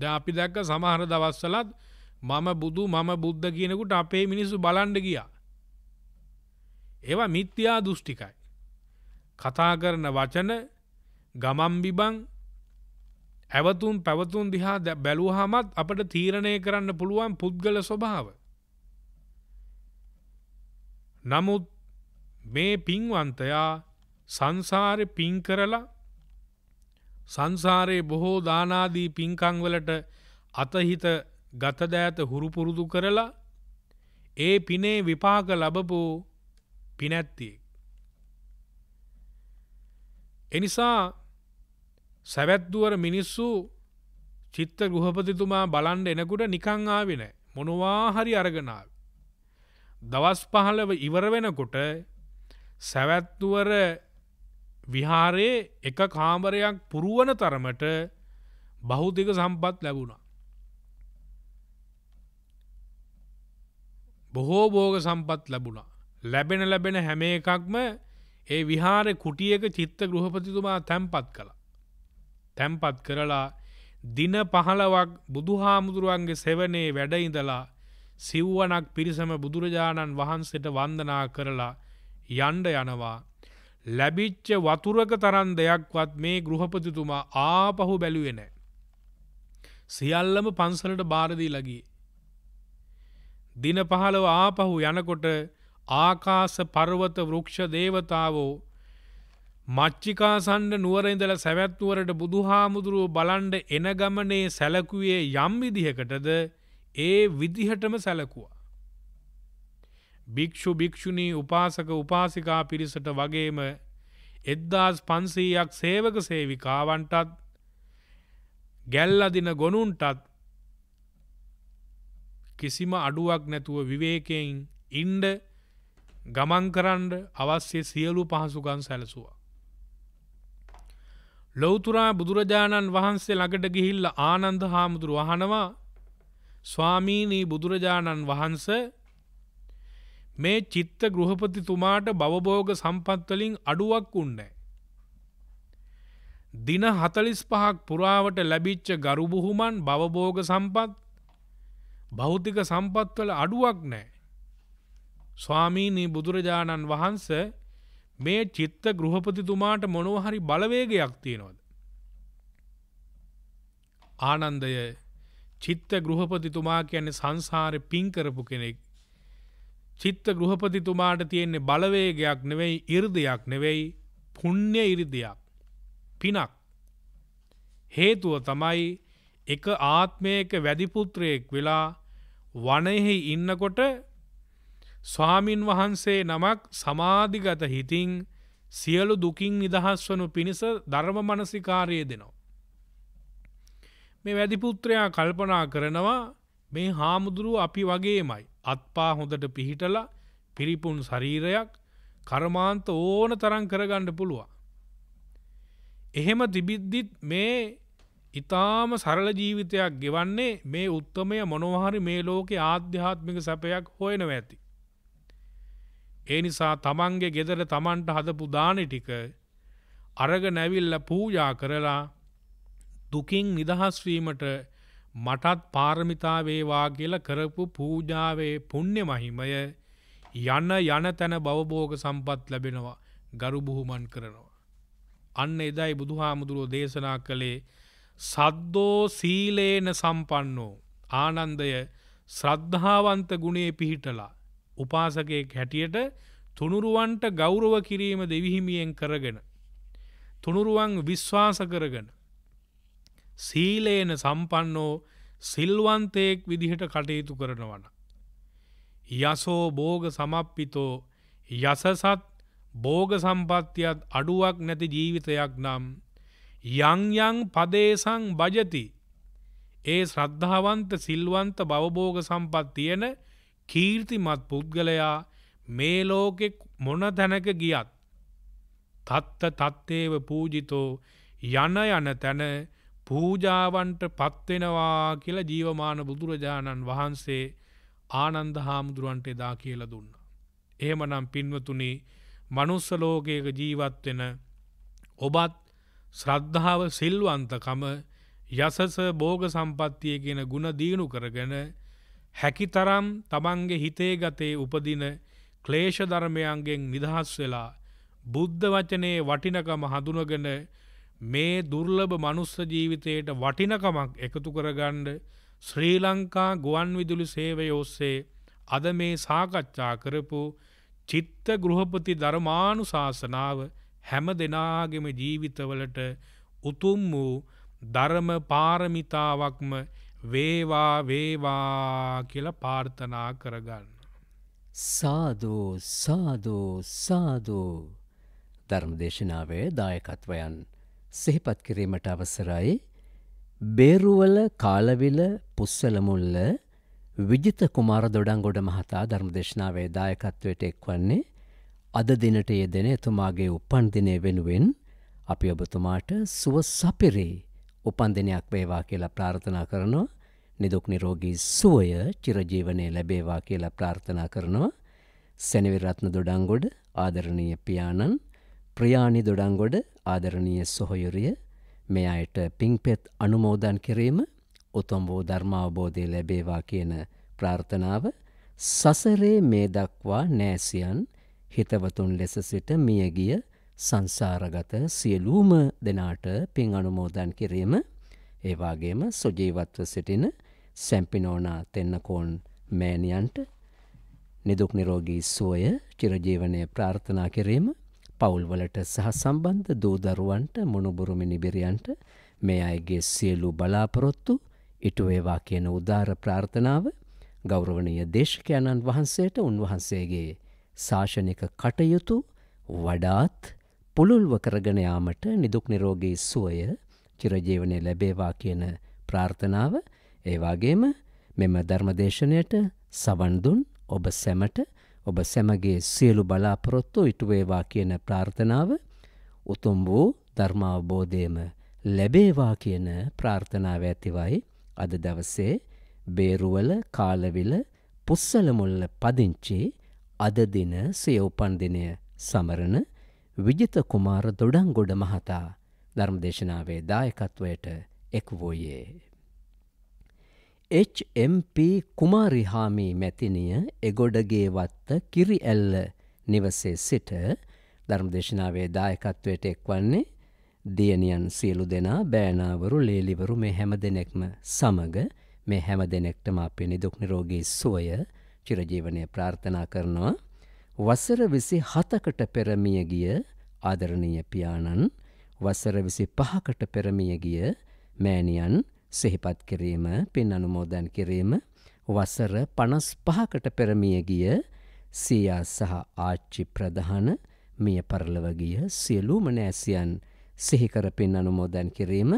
[SPEAKER 2] ද අපි දැක්ක සමහර දවස්සලත් මම බුදු මම බුද්ධ කියනකුට අපේ මිනිස්සු බලන්ඩ ගියා. ඒවා මිත්‍යා දෘෂ්ටිකයි. කතා කරන වචන ගමම්බිබං ඇවතුන් පැවතුන් දිහා බැලූහමත් අපට තීරණය කරන්න පුළුවන් පුද්ගල ස්වභාව. නමුත් මේ පින්වන්තයා සංසාරෙ පින් කරලා සංසාරයේ බොහෝ දානාදී පින්කං වලට අතහිත ගත දෑත හුරු පුරුදු කරලා ඒ පිනේ විපාක ලැබපු පිනැත්තියෙක් එනිසා සැවැත්දුවර මිනිස්සු චිත්ත ගෘහපතිතුමා බලන්ඩ එනකුට නිකං ආවෙ නෑ මොනවා හරි අරගනාව. දවස් පහළව ඉවර වෙනකොට සැවැත්දුවර විහාරයේ එක කාමරයක් පුරුවන තරමට බෞද්ධික සම්පත් ලැබුණා. බොහෝ බෝග සම්පත් ලැබුණා. ලැබෙන ලැබෙන හැම එකක්ම ඒ විහාරය කුටියක චිත්ත ගෘහපතිතුමා තැන්පත් කළ. තැන්පත් කරලා දින පහලවක් බුදුහාමුදුරුවන්ගේ සෙවනේ වැඩඉඳලා සිව්වනක් පිරිසම බුදුරජාණන් වහන්සට වන්දනා කරලා යන්ඩ යනවා ලැබිච්ච වතුරක තරන් දෙයක්වත් මේ ගෘහපතිතුමා ආපහු බැලුවේ නෑ. සියල්ලම පන්සලට බාරදී ලගී. දින පහළව ආපහු යනකොට ආකාස පර්වත වෘක්ෂ දේවතාවෝ මච්චිකාසන්ඩ නුවරඉඳල සැවැත්නුවරට බුදුහාමුදුරුව බලන්ඩ එන ගමනේ සැලකුවේ යම් විදිහකටද ඒ විදිහටම සැලකුවා. භික්‍ෂු භික්‍ෂුණී උපාසක උපාසිකා පිරිසට වගේම එද්දාස් පන්සීයක් සේවක සේවිකාවන්ටත් ගැල්ලදින ගොනුන්ටත් කිසිම අඩුවක් නැතුව විවේකයෙන් ඉන්ඩ ගමන් කරන්න අවස්්‍ය සියලු පහසුගන් සැලසුවා. ලොවතුරා බුදුරජාණන් වහන්සේ ළඟට ගිහිල්ල ආනන්ද හාමුදුරු වහනවා ස්වාමීනී බුදුරජාණන් වහන්සේ මේ චිත්ත ගෘහපතිතුමාට බවභෝග සම්පත්වලින් අඩුවක් උන්නේ. දින 45ක් පුරාවට ලැබිච්ච ගරු බුහුමන් බවභෝග සම්පත් භෞතික සම්පත්වල අඩුවක් නැහැ. ස්වාමීනි බුදුරජාණන් වහන්සේ මේ චිත්ත ගෘහපතිතුමාට මොනව හරි බලවේගයක් තියනවද? ආනන්දය චිත්ත ගෘහපතිතුමා කියන්නේ සංසාරේ පින් කරපු කෙනෙක්. චිත්ත ගෘහපතිතුමාට තියෙන්නේ බලවේගයක් නෙවෙයි ඉර්දයක් නෙවෙයි පුුණ්්‍ය ඉරිදයක් පිනක් හේතුව තමයි එක ආත්මයක වැදිපුත්‍රයෙක් වෙලා වනයෙහි ඉන්නකොට ස්වාමින් වහන්සේ නමක් සමාධිගත හිතින් සියලු දුකින් නිදහස් වනු පිණිස ධර්ම මනසිකාරය දෙනවා. මේ වැදිපුත්‍රයා කල්පනා කරනවා මේ හාමුදුරුව අපි වගේමයි. අත්පා හොඳට පිහිටලා පිරිපුන් ශරීරයක් කර්මාන්ත ඕන තරම් කරගන්න පුළුවන්. එහෙම තිබිද්දිත් මේ ඉතාම සරල ජීවිතයක් ගෙවන්නේ මේ උත්තමය මොනවහරි මේ ලෝකේ ආධ්‍යාත්මික සැපයක් හොයනව ඇති. ඒ නිසා තමන්ගේ ගෙදර තමන්ට හදපු දානි ටික අරගෙන ඇවිල්ලා පූජා කරලා දුකින් නිදහස් වීමට මටත් පාරමිතා වේවා කියලා කරපු පූජාවේ පුණ්‍ය මහිමය යන යන තන බවභෝග සම්පත් ලැබෙනවා ගරු බුහුමන් කරනවා අන්න එදයි බුදුහාමුදුරෝ දේශනා කළේ සද්දෝ සීලේන සම්පන්නෝ ආනන්දය ශ්‍රද්ධාවන්ත ගුණේ පිහිටලා උපාසකයෙක් හැටියට තුනුරුවන්ට ගෞරව කිරීම දෙවිහිමියෙන් කරගෙන තුනුරුවන් විශ්වාස කරගෙන සීලේන සම්පන්නෝ සිල්වන්තයෙක් විදිහට කටයුතු කරනවන. යසෝ බෝග සමප්පිතෝ යසසත් බෝග සම්පත්තියත් අඩුවක් නැති ජීවිතයක් නම් යංයං පදේසං බජති ඒ ශ්‍රද්ධාවන්ත සිල්වන්ත බවබෝග සම්පත් තියෙන කීර්තිමත් පුද්ගලයා මේ ලෝකෙ මොන තැනක ගියත් තත්ත තත්තේව පූජිතෝ යන යන තැන පූජාවන්ට පත්වෙනවා කියලා ජීවමාන බුදුරජාණන් වහන්සේ ආනන්ද හාමුදුරුවන්ට එදා කියල දුන්න. එහෙමනම් පින්වතුනි මනුස්සලෝකයක ජීවත්වෙන ඔබත් ශ්‍රද්ධාව සිල්වන්තකම යසස බෝග සම්පත්තිය කියෙන ගුණ දීනු කරගෙන හැකි තරම් තමන්ගේ හිතේ ගතේ උපදින ක්ලේෂ ධර්මයන්ගෙන් නිදහස් වෙලා බුද්ධ වචනයේ වටිනකම හඳුනගෙන මේ දුර්ලභ මනුස්ස ජීවිතයට වටිනකමක් එකතු කරගණ්ඩ ශ්‍රී ලංකා ගුවන් විදුලි සේවය ඔස්සේ අද මේ සාකච්ඡා කරපු චිත්ත ගෘහපති ධර්මානු ශාසනාව හැම දෙනාගෙම ජීවිතවලට උතුම් වූ ධර්ම පාරමිතාවක්ම වේවා වේවා කියල පාර්ථනා කරගන්න.
[SPEAKER 1] සාදෝ සාදෝ සාදෝ ධර්මදේශනාවේ දායකත්වයන් සිහිපත් කිරීමට අවසරයි බේරුවල කාලවිල පුස්සලමුල්ල විජිත කුමාර දොඩංගොඩ මහතා ධර්මදේශනාවේ දායකත්වයට එක්වන්නේ අද දිනට යෙදෙන එතුමාගේ උපන්දිනය වෙනුවෙන් අපි ඔබතුමාට සුව සපිරි උපන්දිනයක් වේවා කියලා ප්‍රාර්ථනා කරනවා නිදුක් නිරෝගී සුවය චිරජීවනයේ ලැබේවා කියලා ප්‍රාර්ථනා කරනවා සෙනවිරත්න දොඩංගොඩ ආදරණීය පියාණන් ප්‍රියානි දොඩංගොඩ ආදරණීය සොහොයුරිය මේ අයට පිංපෙත් අනුමෝදන් කිරීම උතුම් වූ ධර්මාවබෝධය ලැබේවා කියන ප්‍රාර්ථනාව සසරේ මේ දක්වා නෑසියන් හිතවතුන් ලෙස සිට මියගිය සංසාරගත සියලූම දෙනාට පින් අනුමෝදන් කිරීම ඒවාගේම සුජීවත්ව සිටින සැම්පිනෝනා තෙන්නකෝන් මෑණියන්ට නිදුක් නිරෝගී සුවය චිරජීවනය ප්‍රාර්ථනා කිරීම පවුල්වලට සහ සම්බන්ධ දූදරුවන්ට මුණුබුරුමි නිබිරියන්ට මේ අයගේ සියලු බලාපොරොත්තු ඉටුවේවා කියන උදාර ප්‍රාර්ථනාව ගෞරවනය දේශකයණන් වහන්සේට උන්වහන්සේගේ ශාසනික කටයුතු වඩාත් පුළුල්ව කරගනයාමට නිදුක් නිරෝගී සුවය චිරජීවනය ලැබේවා කියන ප්‍රාර්ථනාව ඒවාගේම මෙම ධර්මදේශනයට සවන්දුන් ඔබ සැමට ඔබ සැමගේ සියලු බලාපොරොත්තු ඉටුවේවා කියන ප්‍රාර්ථනාව උතුම් වූ ධර්මාවබෝධයම ලැබේවා කියන ප්‍රාර්ථනාව ඇතිවයි අද දවසේ බේරුවල කාලවිල පුස්සලමුල්ල පදිංචි අද දින සයෝපන් දිනය සමරන විජිත කුමාර දොඩංගොඩ මහතා ධර්මදේශනාවේ දායකත්වයට එක් වූයේ එම්.පි. කුමාරිහාමි මැතිනිය එගොඩගේ වත්ත කිරි ඇල්ල නිවසේ සිට ධර්මදේශනාවේ දායකත්වයට එක්වන්නේ දියණියන් සියලු දෙනා බෑනාවරු ලේලිවරු මේ හැම දෙනෙක්ම සමග මේ හැම දෙනෙක්ටම අපි නිදුක් නිරෝගී සුවය චිරජීවනය ප්‍රාර්ථනා කරනවා වසර විසි හතකට පෙරමිය ගිය ආදරණීය පියාණන් වසර විසි පහකට පෙරමිය ගිය මෑණියන් සිහිපත් කිරීම පින් අනුමෝදන් කිරීම වසර පනස් පහකට පෙරමියගිය සීයා සහ ආච්චි ප්‍රධාන මිය පරලවගිය සියලූම නෑසියන් සිහිකර පින් අනුමෝදන් කිරීම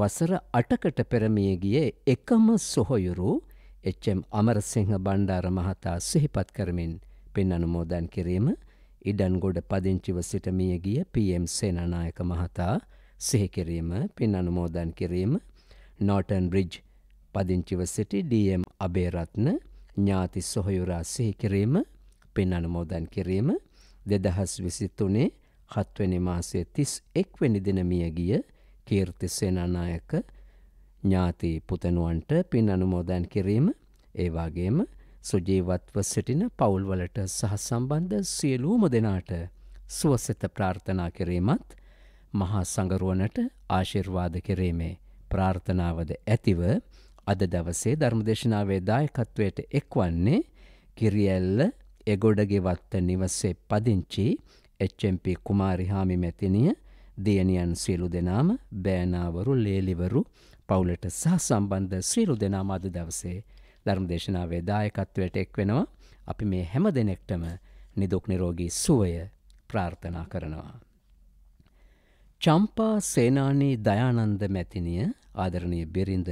[SPEAKER 1] වසර අටකට පෙරමියගිය එකම සොහොයුරු එච්චම් අමරසිංහ බණ්ඩාර මහතා සිහිපත් කරමින් පින් අනුමෝදන් කිරීම ඉඩන්ගොඩ පදිංචිව සිටමියගිය පම් සේනනායක මහතා සිහිකිරීම පින් අනුමෝදන් කිරීම නෝටන් බ්‍රිජ් පදිංචිව සිටි ඩම් අබේරත්න ඥාති සොහයුරා සිහිකිරීම පින් අනමෝදන් කිරීම දෙදහස් විසිතුනේ හත්වනි මාසේ තිස් එක්වැනි දිනමිය ගිය කීර්තිසේනනායක ඥාති පුතනුවන්ට පින් අනුමෝදන් කිරීම ඒවාගේම සුජීවත්ව සිටින පවුල්වලට සහ සම්බන්ධ සියලූම දෙනාට සුවසත ප්‍රාර්ථනා කිරීමත් මහා සඟරුවනට ආශිර්වාද කිරීමේ. ප්‍රාර්ථනාවද ඇතිව අද දවසේ ධර්මදේශනාවේ දායකත්වයට එක්වන්නේ කිරියල්ල එගොඩගේ වත්ත නිවසේ පදිංචි එච්චම්පි කුමාරි හාමි මැතිනිය දියණියන් සියලු දෙනාම බෑනාවරු ලේලිවරු පවුලට සහ සම්බන්ධ සියලු දෙනාම අද දවසේ ධර්මදේශනාවේ දායකත්වයට එක්වෙනවා අපි මේ හැම දෙනෙක්ටම නිදුක් නිරෝගී සුවය ප්‍රාර්ථනා කරනවා චම්පා සේනානී දයානන්ද මැතිනිය ආදරණය බිරිඳ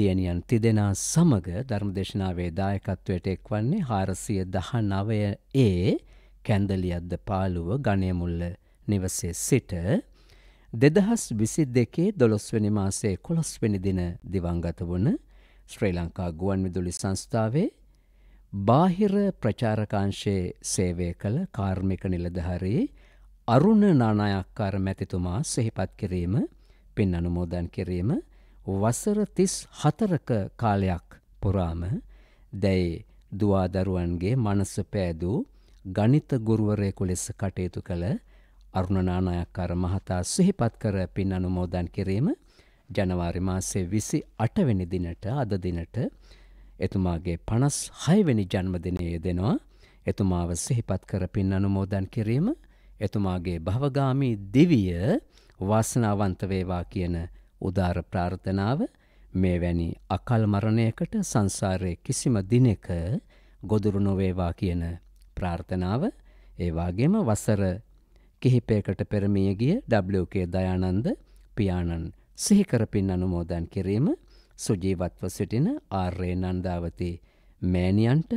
[SPEAKER 1] දියණියන් තිදෙනා සමග ධර්මදේශනාවේ දායකත්වයට එක්වන්නේ හාරසිය දහ නවය ඒ කැන්දලියද්ද පාලුව ගණයමුල්ල නිවසේ සිට දෙදහස් විසි දෙකේ දොළොස්වනි මාසේ කොළොස්වනි දින දිවංගත වන ශ්‍රී ලංකා ගුවන් විදුලි සංස්ථාවේ බාහිර ප්‍රචාරකාංශයේ සේවය කළ කාර්මික නිලධහරී අරුණ නානායක්කාර මැතිතුමා සෙහිපත් කිරීම පින් අනුමෝදන් කිරීම වසර තිස් හතරක කාලයක් පුරාම දැයි දවාදරුවන්ගේ මනස පෑදූ ගනිත ගුරුවරයකු ලෙස කටයුතු කළ අරුණනානායක්කාර මහතා සෙහිපත් කර පින් අනුමෝදන් කිරීම ජනවාරි මාසේ විසි අටවැනි දිනට අද දිනට එතුමාගේ පනස් හයවැනි ජන්මදිනයේ දෙනවා එතුමාව සෙහිපත් කර පින් අනුමෝදන් කිරීම එතුමාගේ භවගාමී දිවිය වාසනාවන්ත වේවා කියන උදාර ප්‍රාර්ථනාව මේ වැනි අකල් මරණයකට සංසාරයේ කිසිම දිනක ගොදුරු නොවේවා කියන ප්‍රාර්ථනාව ඒ වගේම වසර කිහිපයකට පෙර මිය ගිය WK දයානන්ද පියාණන් සිහි කර පින් අනුමෝදන් කිරීම සුජීවත්ව සිටින ආර්ය නන්දාවති මෑණියන්ට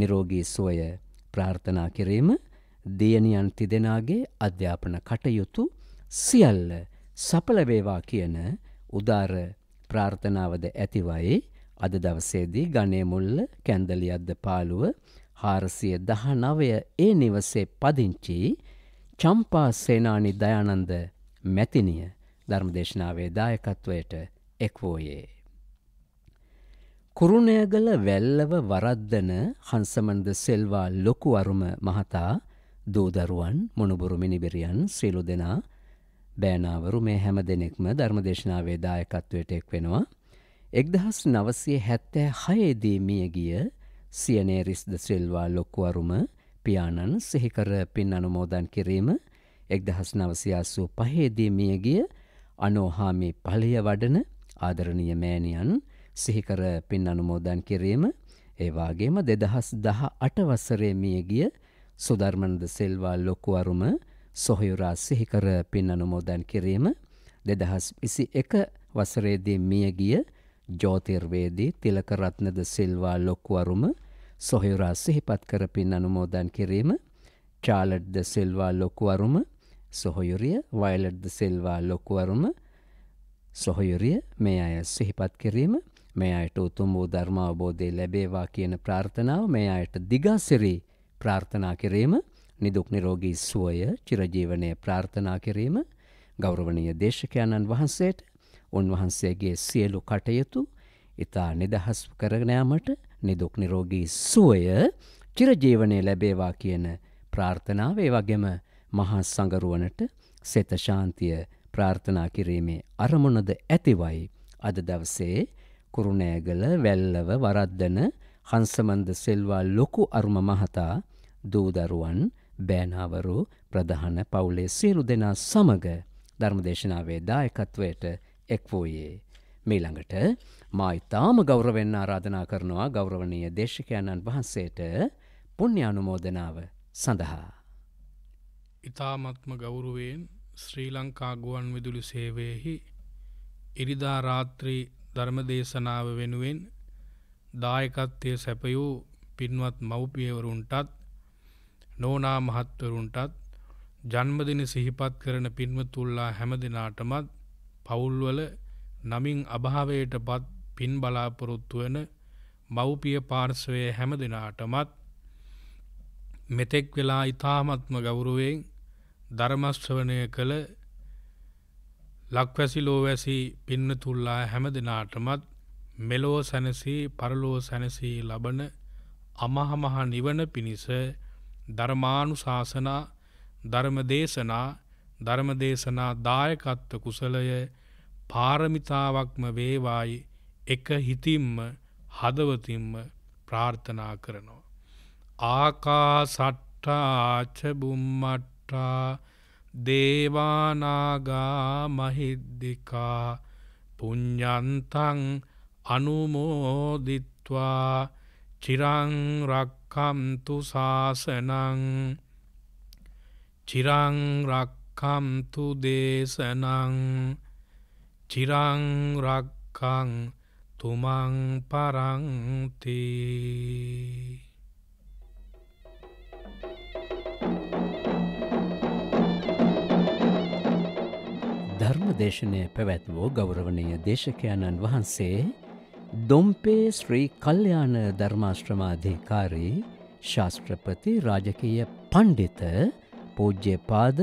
[SPEAKER 1] නිරෝගී සුවය ප්‍රාර්ථනා කිරීම දේනියන් තිදෙනාගේ අධ්‍යාපන කටයුතු සියල්ල සඵල වේවා කියන උදාර ප්‍රාර්ථනාවද ඇතිවයි අද දවසේදී ගණේමුල්ල කැන්දලියද්ද පාළුව හාරසිය දහනවය ඒ නිවසේ පදිංචි චම්පා සේනානි දයානන්ද මැතිනිය ධර්මදේශනාවේ දායකත්වයට එක්වෝයේ. කුරුණෑගල වැල්ලව වරද්දන හන්සමන්ද සෙල්වා ලොකු අරුම මහතා දෝදරුවන් මොනුබුරු මිනිබිරියන් සියලු දෙනා බෑනාවරු මේ හැම දෙනෙක්ම ධර්මදේශනාවේ දායකත්වයට එක් වෙනවා. එක්දහස් නවසය හැත්තෑ හයේදී මිය ගිය සියනේ රිස්ද සිල්වා ලොක්කුවරුම පියාණන් සිහිකර පින් අනුමෝදන් කිරීම එක්දහස් නවසියාසූ පහේදී මිය ගිය අනෝහාමි පලය වඩන ආදරණීය මෑණියන් සිහිකර පින් අනුමෝදන් කිරීම ඒවාගේම දෙදහස් දහ අටවසරේ මිය ගිය සුධර්මනද සෙල්වා ලොකු අරුම සොහයුරා සිහිකර පින් අනුමෝදන් කිරීම දෙදහස් විසි එක වසරේදී මියගිය ජෝතිර්වේදී තිලකරත්නද සිල්වා ලොකු අරුම සොහයුරා සිහිපත් කර පින් අනුමෝදන් කිරීම චාලට්ද සිල්වා ලොකු අරුම සොහොයුරිය වයිලට්ද සිල්වා ලොකු අරුම සොහොයුරිය මේ අය සිහිපත් කිරීම මේ අයට උතුම් වූ ධර්මාවබෝධය ලැබේවා කියන ප්‍රාර්ථනාව මේ අයට දිගාසිරී ප්‍රාර්ථනා කිරීම නිදුක් නිරෝගී සුවය චිරජීවනය ප්‍රාර්ථනා කිරීම ගෞරවනීය දේශකයන්න් වහන්සේට උන්වහන්සේගේ සියලු කටයුතු ඉතා නිදහස් කරගෙන යාමට නිදුක් නිරෝගී සුවය චිරජීවනයේ ලැබේවා කියන ප්‍රාර්ථනාව ඒ වගේම මහා සංගරුවනට සෙත ශාන්තිය ප්‍රාර්ථනා කිරීමේ අරමුණද ඇතිවයි අද දවසේ කුරුණෑගල වැල්ලව වරද්දන හංසමන්ද සෙල්වා ලොකු අරුම මහතා දූදරුවන් බෑනාවරු ප්‍රධාන පවුලේ සියලු දෙනා සමග ධර්මදේශනාවේ දායකත්වයට එක් වූයේ. මීළඟට මා ඉතාම ගෞරවෙන්න ආරාධනා කරනවා ගෞරවනීය දේශකයන්න් වහන්සේට පුුණ්‍යානුමෝදනාව සඳහා.
[SPEAKER 2] ඉතාමත්ම ගෞරුවෙන් ශ්‍රී ලංකා ගුවන් විදුලි සේවයෙහි ඉරිදා රාත්‍රී ධර්මදේශනාව වෙනුවෙන් දායකත්වය සැපයූ පින්වත් මව්පියවරුන්ටත් නෝනා මහත්වරුන්ටත් ජන්මදින සිහිපත් කරන පින්වතුල්ලා හැම දෙනාටමත් පවුල්වල නමින් අභාවයට පත් පින් බලාපොරොත්තු වන මව්පිය පාර්ශවය හැම දෙනාටමත් මෙතෙක් වෙලා ඉතාමත්ම ගෞරුවෙන් ධර්මශ්‍රවනය කළ ලක්වැසි ලෝවැසි පින්න තුල්ලා හැම දෙනාටමත් මෙලෝ සැනසී පරලෝ සැනසී ලබන අමහමහා නිවන පිණිස ධර්මානු ශාසනා ධර්මදේශනා ධර්මදේශනා දායකත්ව කුසලය පාරමිතාවක්ම වේවායි එක හිතිම්ම හදවතින්ම ප්‍රාර්ථනා කරනවා. ආකා සට්ටාචබුම්මට්ටා දේවානාගා මහිද්දිකා පුඤ්ඥන්තන් අනුමෝදිත්වා චිරංරක්කම්තු ශාසනං චිරංරක්කම්තු දේශනං චිරංරක්කං තුමං පරංති
[SPEAKER 1] ධර්ම දේශනය පැවැත්වෝ ගෞරවනය දේශකයණන් වහන්සේ දොම්පේ ශ්‍රී කල්්‍යයාන ධර්මාශ්‍රමාධිකාරී ශාස්ත්‍රපති රාජකීය පණ්ඩිත පූජ්‍යපාද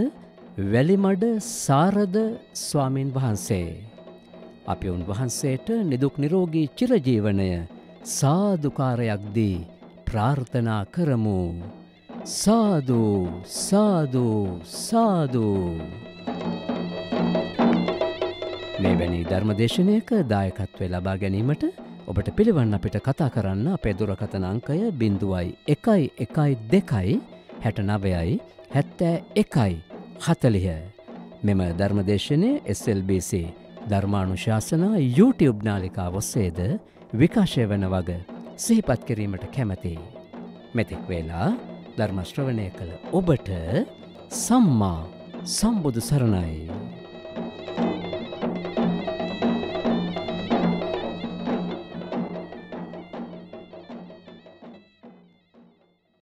[SPEAKER 1] වැලිමඩ සාරද ස්වාමීන් වහන්සේ. අපි උන්වහන්සේට නිදුක් නිරෝගී චිරජීවනය සාධකාරයක් දී ප්‍රාර්ථනා කරමු. සාධූ සාධූ සාධූ. මෙවැනි ධර්මදේශනයක දායකත්වය ලබා ගැනීමට ඔබට පිළිවන්න අපිට කතා කරන්න අපේ දුරකතනංකය බිඳුවයි එකයි එකයි දෙකයි හැට නවයයි හැත්තෑ එකයි හතලිහ මෙම ධර්මදේශනය SLBC ධර්මානුශාසනා YouTube නාලිකා ඔස්සේද විකාශය වන වග සිහිපත් කිරීමට කැමති. මෙතෙක් වෙලා ධර්මශ්‍රවණය කළ ඔබට සම්මා සම්බුදු සරණයි.